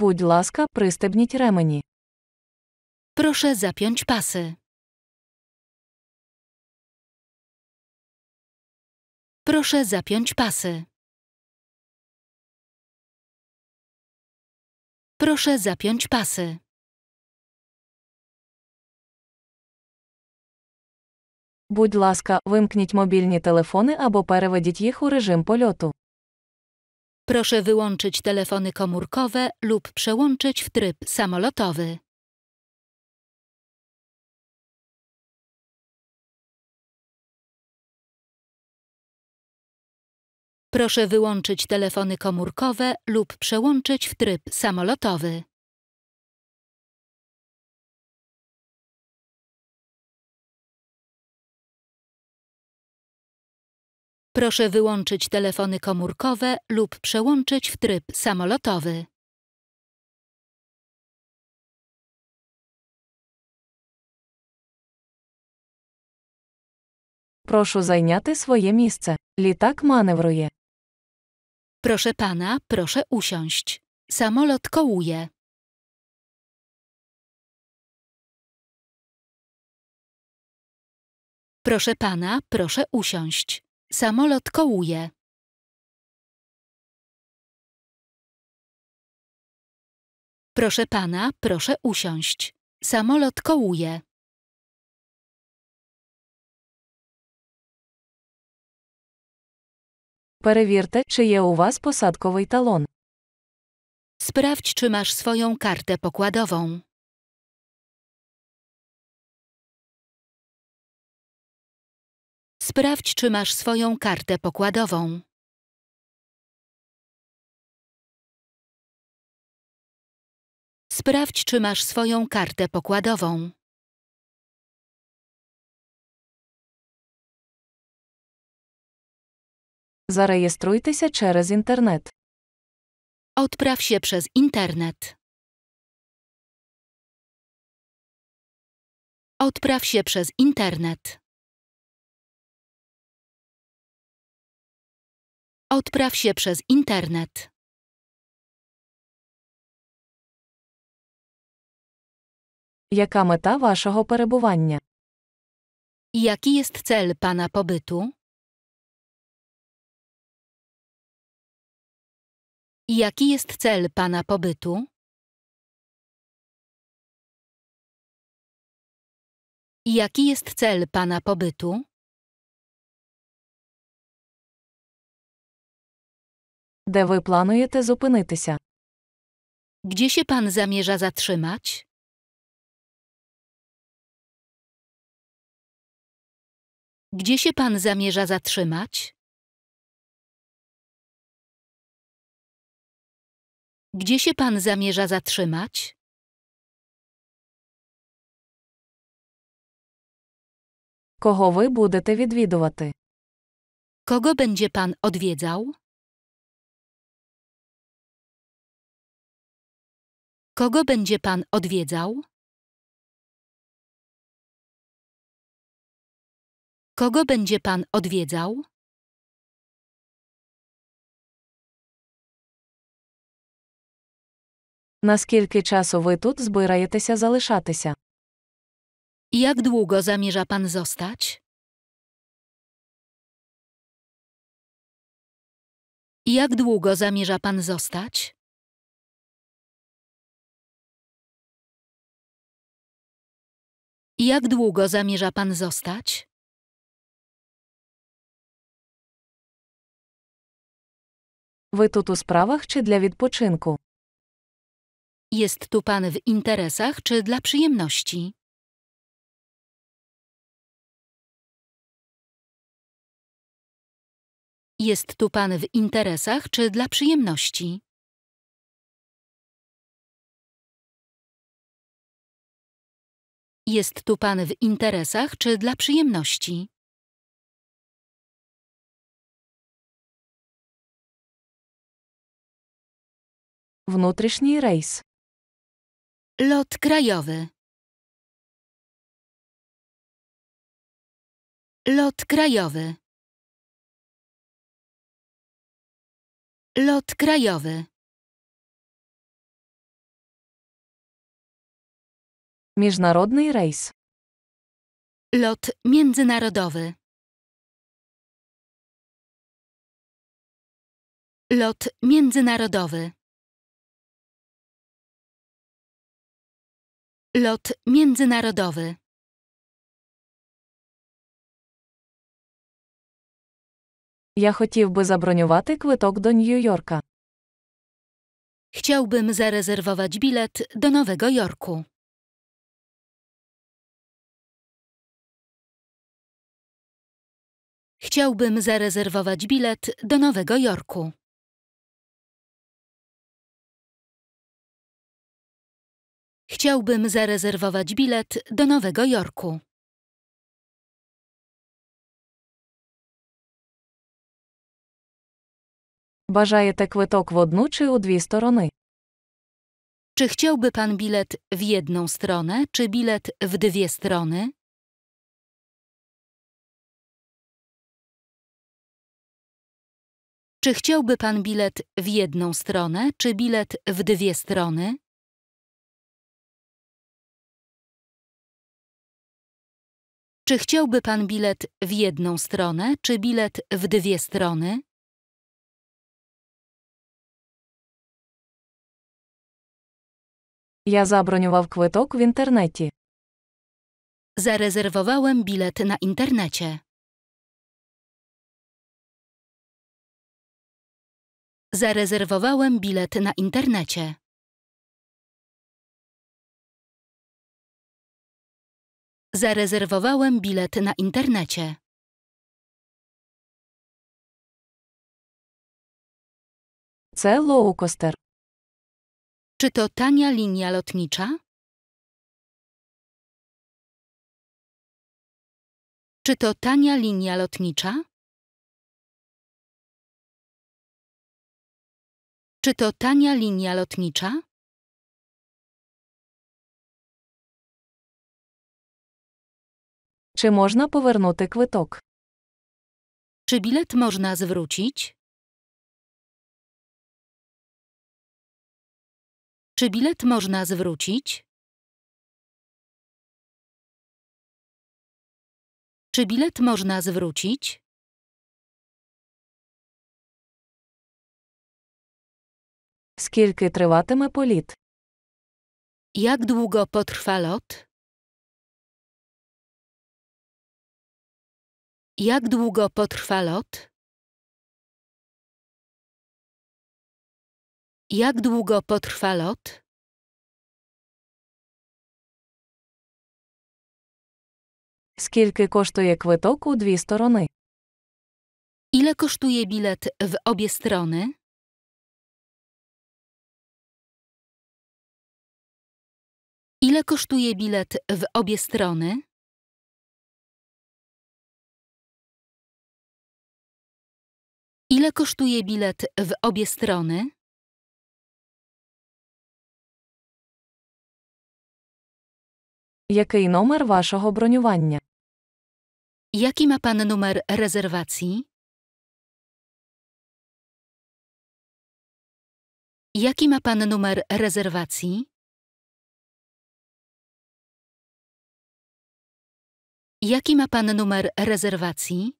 Будь ласка, пристебніть ремені. Proszę zapiąć паси. Proszę zapiąć паси. Proszę zapiąć паси. Будь ласка, вимкніть мобільні телефони або переведіть їх у режим польоту. Proszę wyłączyć telefony komórkowe lub przełączyć w tryb samolotowy. Proszę wyłączyć telefony komórkowe lub przełączyć w tryb samolotowy. Proszę wyłączyć telefony komórkowe lub przełączyć w tryb samolotowy. Прошу зайняти swoje miejsce. Літак маневрує. Tak proszę pana, proszę usiąść. Samolot kołuje. Proszę pana, proszę usiąść. Samolot kołuje. Proszę pana, proszę usiąść. Samolot kołuje. Перевірте, чи є у вас посадковий талон. Sprawdź, czy masz swoją kartę pokładową. Sprawdź, czy masz swoją kartę pokładową. Sprawdź, czy masz swoją kartę pokładową. się przez internet. Odpraw się przez internet. Odpraw się przez internet. Odpraw się przez internet. Jaka meta waszego perebування? Jaki jest cel pana pobytu? Jaki jest cel pana pobytu? Jaki jest cel pana pobytu? Де ви плануєте зупинитися? Gdzie się pan zamierza zatrzymać? Gdzie się pan zamierza zatrzymać? Gdzie się pan zamierza zatrzymać? Кого ви будете відвідувати? Kogo będzie pan odwiedzał? Kogo będzie pan odwiedzał? Kogo będzie pan odwiedzał? Na Наскільки часу ви тут збираєтеся залишатися? Jak długo zamierza pan zostać? Jak długo zamierza pan zostać? Jak długo zamierza pan zostać? Ви тут pan w interesach czy dla przyjemności? Jest tu pan w interesach czy dla przyjemności? Jest tu pan w interesach czy dla przyjemności? Wnętrzny rejs. Lot krajowy. Lot krajowy. Lot krajowy. Międzynarodowy рейс. Lot międzynarodowy. Lot międzynarodowy. Lot międzynarodowy. Ja хотів би забронювати do New Yorka. Chciałbym zarezerwować bilet do Nowego Jorku. Chciałbym zarezerwować bilet do Nowego Jorku. Chciałbym zarezerwować bilet do Nowego Jorku. Бажаєте квиток в одну чи у дві сторони? Czy chciałby pan bilet w jedną stronę, czy bilet w dwie strony? Czy chciałby pan bilet w jedną stronę, czy bilet w dwie strony? Czy chciałby pan bilet w jedną stronę, czy bilet w dwie strony? Ja забронював квиток w internecie. Zarezerwowałem bilet na internecie. Zarezerwowałem bilet na internecie. Zarezerwowałem bilet na internecie. Це лоукостер. Czy to tania linia lotnicza? Czy to tania linia lotnicza? Czy to tania linia lotnicza? Czy można повернути kwitok? Czy bilet można zwrócić? Czy bilet można zwrócić? Czy bilet można zwrócić? Скільки триватиме політ? Jak długo potrwa lot? Jak długo potrwa lot? Jak długo potrwa lot? Скільки kosztuje квиток у дві сторони? Ile kosztuje bilet w obie strony? Ile kosztuje bilet w obie strony? Ile kosztuje bilet w obie strony? Який номер вашого бронювання? Jaki ma pan numer rezerwacji? Jaki ma pan numer rezerwacji? Jaki ma pan numer rezerwacji?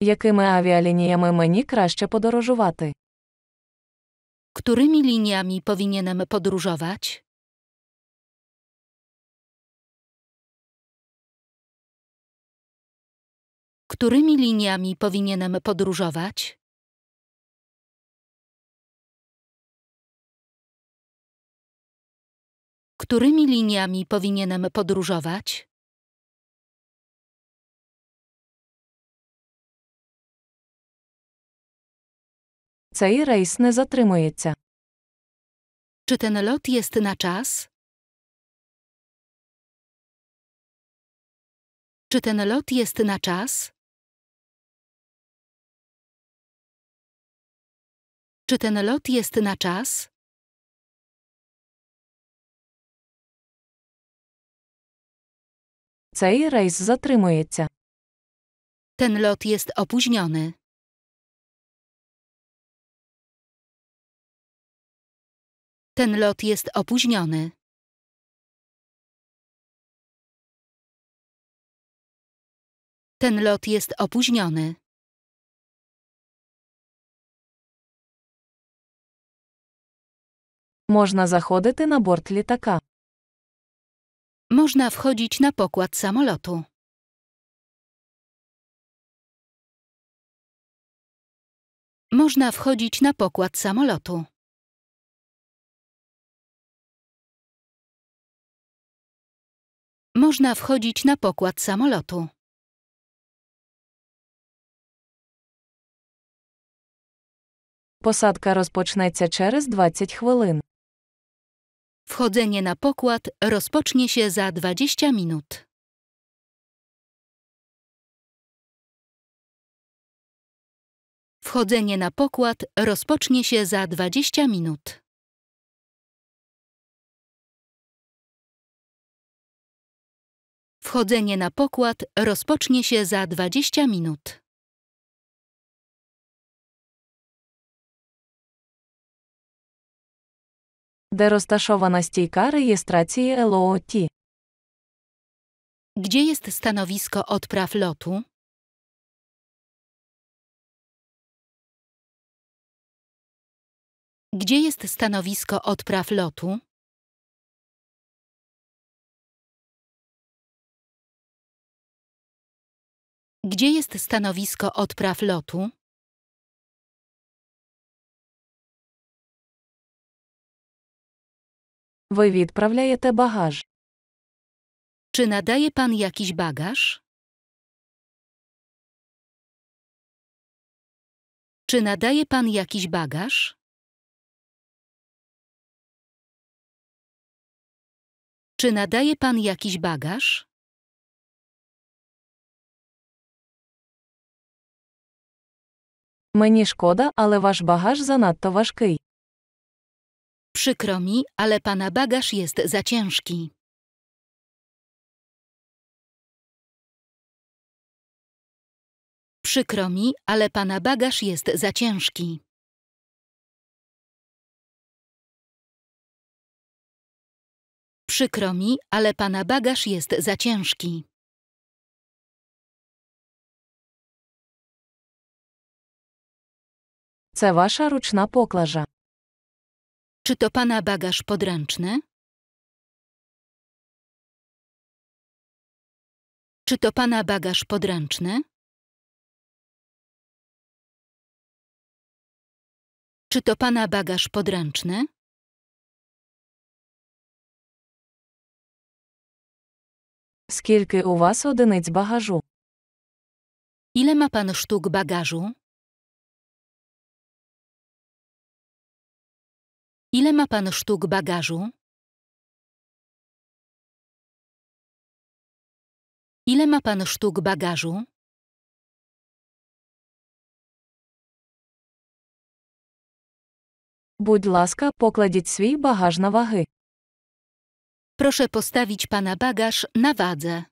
Якими авіалініями мені краще подорожувати? Którymi liniami powinienem podróżować? Którymi liniami powinienem podróżować? Którymi liniami powinienem podróżować? Цей рейс не затримується. Czy ten lot jest na czas? Czy ten lot jest na czas? Czy ten lot jest na czas? Цей рейс затримується. Ten lot jest opóźniony. Ten lot jest opóźniony. Ten lot jest opóźniony. Można заходити na bord літака można wchodzić na pokład samolotu. Można wchodzić na pokład samolotu. Można wchodzić na pokład samolotu. Посадка розпочнеться через 20 хвилин. Wchodzenie na pokład rozpocznie się za 20 minut. Wchodzenie na pokład rozpocznie się za 20 minut. Wchodzenie na pokład rozpocznie się za 20 minut. де roztaszowano стійка rejestracji LOT. Gdzie jest stanowisko odpraw lotu? Gdzie jest stanowisko odpraw lotu? Gdzie jest stanowisko odpraw lotu? Ви відправляєте багаж? Czy nadaje pan jakiś bagaż? Czy nadaje pan jakiś bagaż? Czy nadaje pan jakiś bagaż? Мені шкода, але ваш багаж занадто важкий. Przykro mi, ale pana bagaż jest za ciężki. Przykro mi, ale pana bagaż jest za ciężki. Przykro mi, ale pana bagaż jest za ciężki. Це ваша ручна поклажа. Czy to pana bagaż podręczny? Czy to pana bagaż podręczny? Czy to pana bagaż podręczny? Скільки u was одиниць bagażu? Ile ma pan sztuk bagażu? Ile ma pan sztuk bagażu? Ile ma pan sztuk bagażu? Будь ласка, покладіть свій багаж на ваги. Proszę postawić pana bagaż na wadze.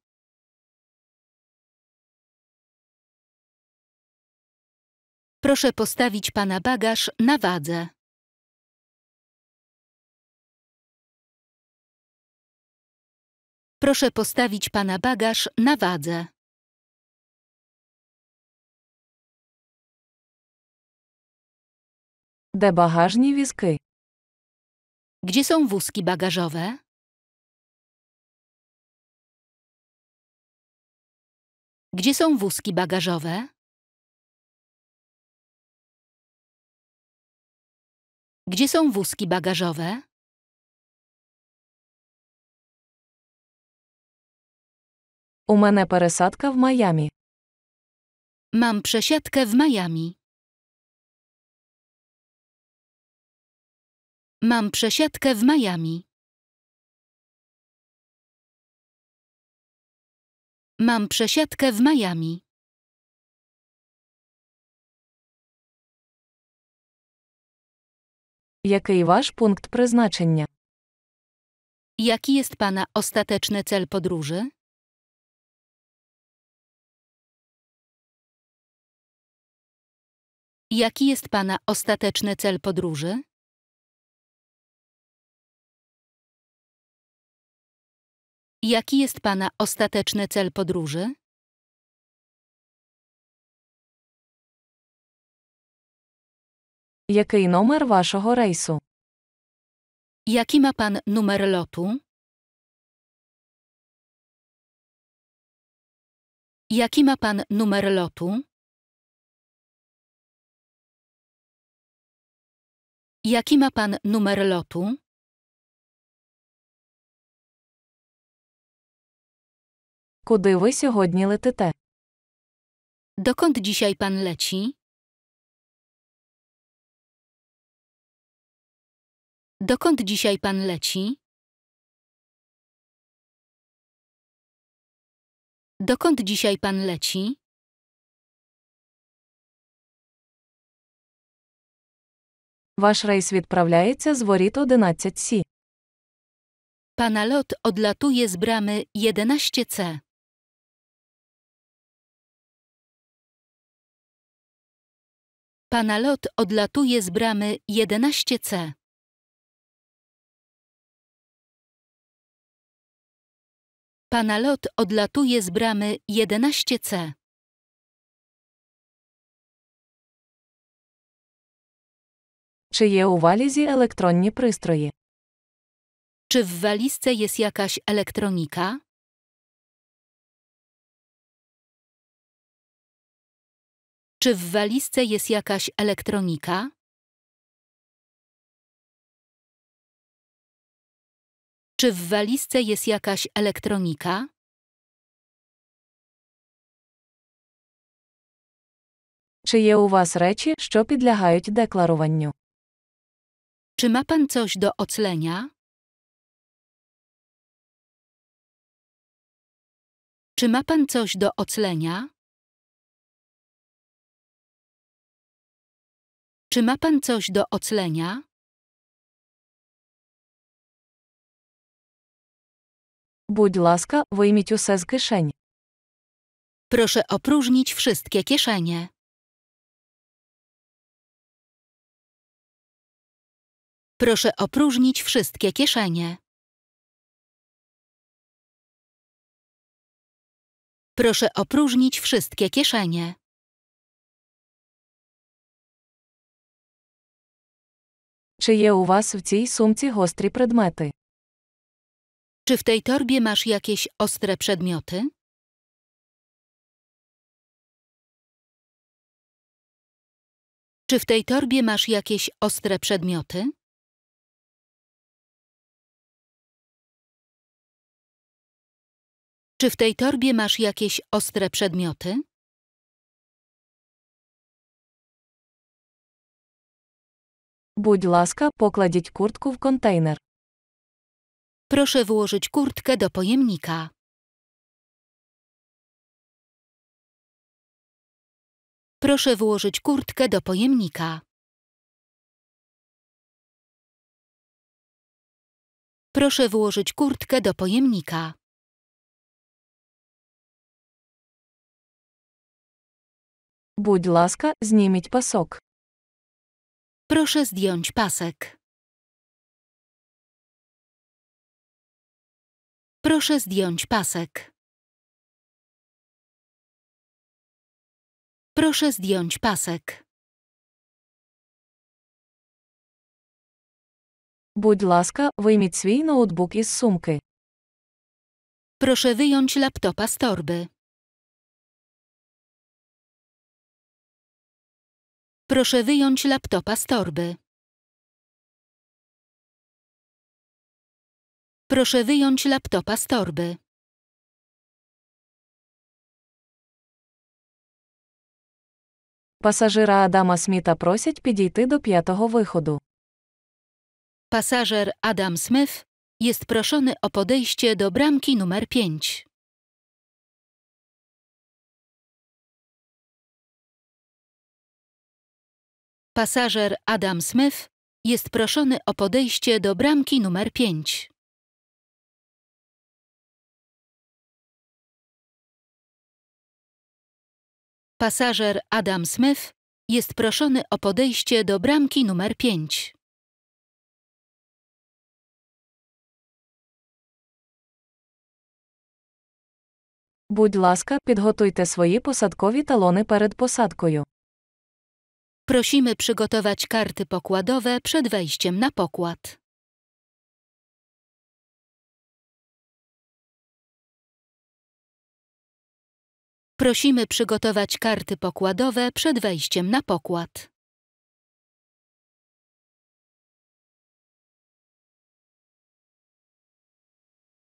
Proszę postawić pana bagaż na wadze. Proszę postawić pana bagaż na wadze. Де bagażni візки? Gdzie są wózki bagażowe? Gdzie są wózki bagażowe? Gdzie są wózki bagażowe? У мене пересадка в Майамі. Mam przesiadkę w Miami. Mam przesiadkę w Miami. Mam przesiadkę w Miami. Який ваш пункт призначення? Jaki jest Pana ostateczny cel podróży? Jaki jest Pana ostateczny cel podróży? Jaki jest Pana ostateczny cel podróży? Jaki numer waszego рейсу? Jaki ma Pan numer lotu? Jaki ma Pan numer lotu? Jaki ma pan numer lotu? Куди ви сьогодні летите? Dokąd dzisiaj pan leci? Dokąd dzisiaj pan leci? Dokąd dzisiaj pan leci? Ваш рейс відправляється з воріт 11 c Pana lot odlatuje z bramy 11C. Pana lot odlatuje z bramy 11C. Pana lot odlatuje z bramy 11C. Czy є у walizie електронні пристрої? Czy w walizce jest jakaś elektronika? Czy w walizce jest jakaś elektronika? Czy w walizce jest jakaś elektronika? Czy є u was rzeczy, що podlegają deklarowaniu? Czy ma pan coś do oclenia? Czy ma pan coś do oclenia? Czy ma pan coś do oclenia? Будь ласка, вийміть усе з кишень. Proszę opróżnić wszystkie kieszenie. Proszę opróżnić wszystkie kieszenie. Proszę opróżnić wszystkie kieszenie. Czy je u was w tej sumce ostre przedmioty? Czy w tej torbie masz jakieś ostre przedmioty? Czy w tej torbie masz jakieś ostre przedmioty? Czy w tej torbie masz jakieś ostre przedmioty? Bądź ласка, покладіть куртку w контейнер. Proszę włożyć kurtkę do pojemnika. Proszę włożyć kurtkę do pojemnika. Proszę włożyć kurtkę do pojemnika. Будь ласка, зніміть пасок. Proszę zdjąć pasek. Proszę zdjąć pasek. Proszę zdjąć pasek. Будь ласка, вийміть свій ноутбук із сумки. Proszę wyjąć laptopa z torby. Proszę wyjąć laptopa z torby. Proszę wyjąć laptopa z torby. Pasażera Adama Smitha просять підійти do piątego wychodu. Pasażer Adam Smith jest proszony o podejście do bramki numer 5. Pasażer Adam Smith jest proszony o podejście do bramki numer 5. Pasażer Adam Smith jest proszony o podejście do bramki numer 5. Будь ласка, підготуйте свої посадкові талони перед посадкою. Prosimy przygotować karty pokładowe przed wejściem na pokład. Prosimy przygotować karty pokładowe przed wejściem na pokład.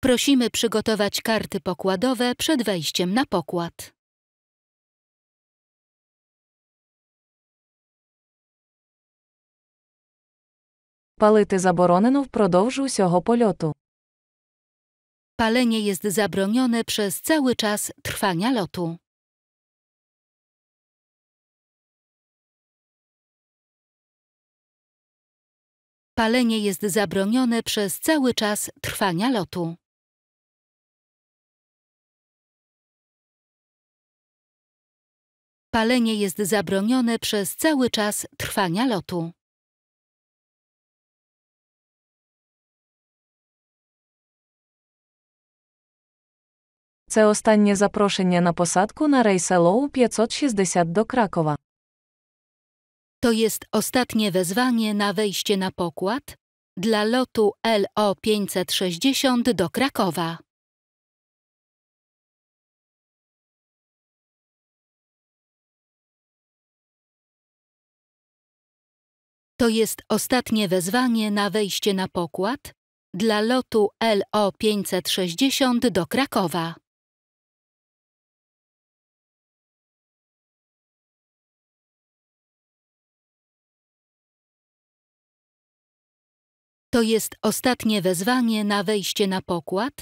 Prosimy przygotować karty pokładowe przed wejściem na pokład. Палити заборонено впроdовж усього польоту. Palenie jest zabronione przez cały czas trwania lotu. Palenie jest zabronione przez cały czas trwania lotu. Palenie jest zabronione przez cały czas trwania lotu. Це останнє запрошення на посадку na рейс LOW 560 do Krakowa. To jest ostatnie wezwanie na wejście na pokład dla lotu LO 560 do Krakowa. To jest ostatnie wezwanie na wejście na pokład dla lotu LO 560 do Krakowa. To jest ostatnie wezwanie na wejście na pokład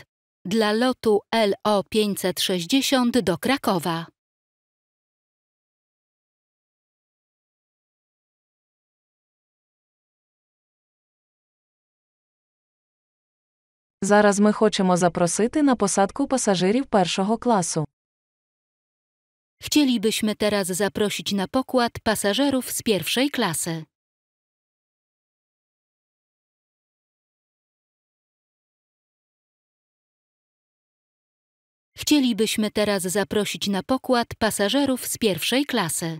dla lotu LO560 do Krakowa. Zaraz my хочемо запросити на посадку пасажирів першого класу. Chcielibyśmy teraz zaprosić na pokład pasażerów z pierwszej klasy. Chcielibyśmy teraz zaprosić na pokład pasażerów z pierwszej klasy.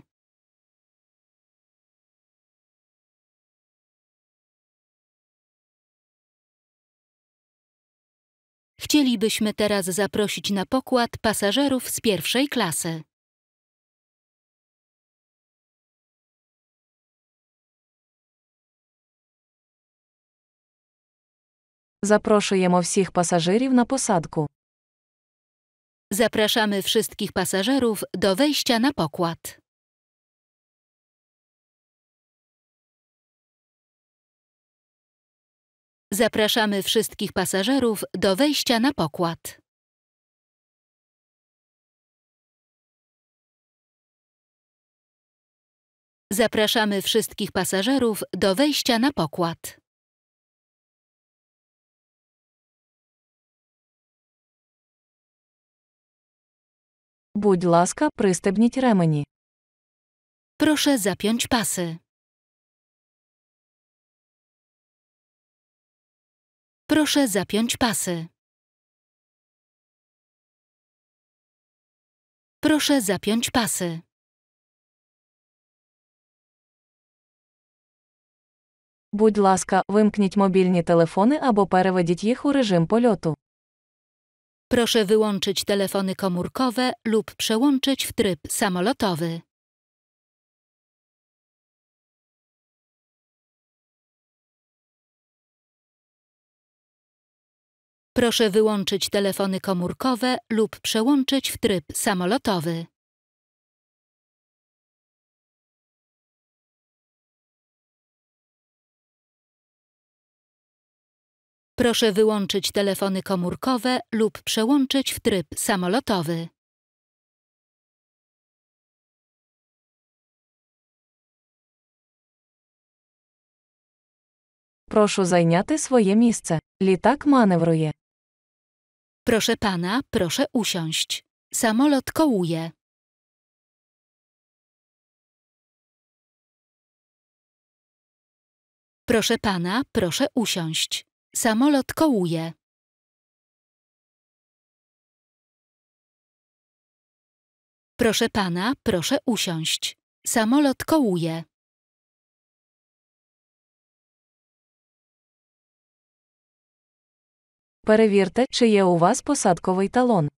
Chcielibyśmy teraz zaprosić na pokład pasażerów z pierwszej klasy. Запрошуємо wszystkich pasażerów na посадку. Zapraszamy wszystkich pasażerów do wejścia na pokład. Zapraszamy wszystkich pasażerów do wejścia na pokład. Zapraszamy wszystkich pasażerów do wejścia na pokład. Будь ласка, пристебніть ремені. Proszę zapiąć паси. Proszę zapiąć паси. Proszę zapiąć паси. Будь ласка, вимкніть мобільні телефони або переведіть їх у режим польоту. Proszę wyłączyć telefony komórkowe lub przełączyć w tryb samolotowy. Proszę wyłączyć telefony komórkowe lub przełączyć w tryb samolotowy. Proszę wyłączyć telefony komórkowe lub przełączyć w tryb samolotowy. Proszę зайняти swoje miejsce. Літак tak manewruje. Proszę pana, proszę usiąść. Samolot kołuje. Proszę pana, proszę usiąść. Samolot kołuje. Proszę pana, proszę usiąść. Samolot kołuje. Перевірте, чи є у вас посадковий талон.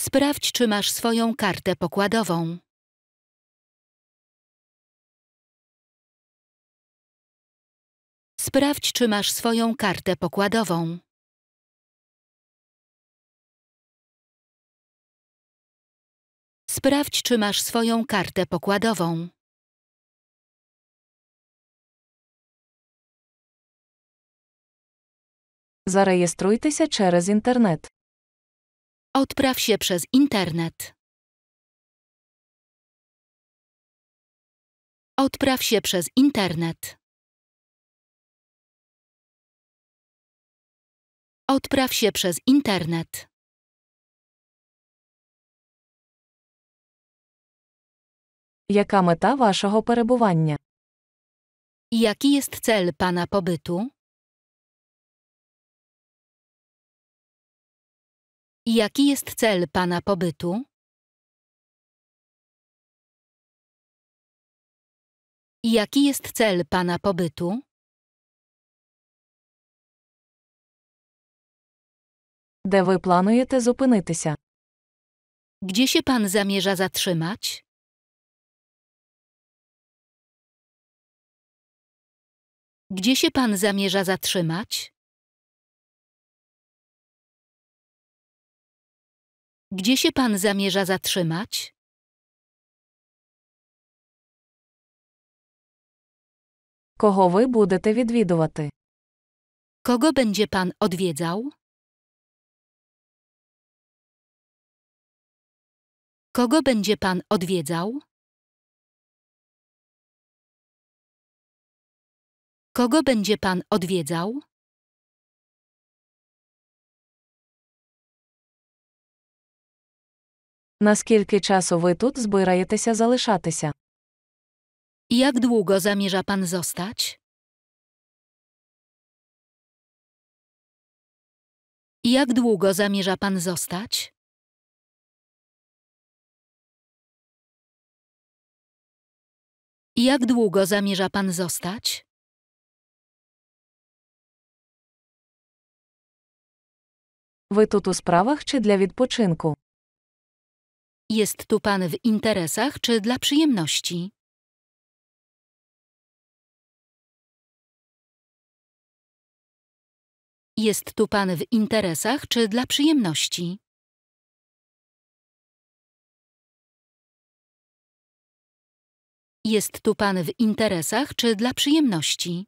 Sprawdź, czy masz swoją kartę pokładową. Sprawdź, czy masz swoją kartę pokładową. Sprawdź, czy masz swoją kartę pokładową. się przez internet. Odpraw się przez internet. Odpraw się przez internet. Odpraw się przez internet. Jaka meta waszego perebування? Jaki jest cel pana pobytu? Jaki jest cel pana pobytu? Jaki jest cel pana pobytu? Де ви плануєте зупинитися? Gdzie się pan zamierza zatrzymać? Gdzie się pan zamierza zatrzymać? Gdzie się pan zamierza zatrzymać? Kogo ви будете відвідувати? Kogo będzie pan odwiedzał? Kogo będzie pan odwiedzał? Kogo będzie pan odwiedzał? Na Наскільки часу ви тут збираєтеся залишатися? Jak długo zamierza pan zostać? Jak długo zamierza pan zostać? Jak długo zamierza pan zostać? Ви тут у справах чи для відпочинку? Jest tu pan w interesach czy dla przyjemności? Jest tu pan w interesach czy dla przyjemności? Jest tu pan w interesach czy dla przyjemności?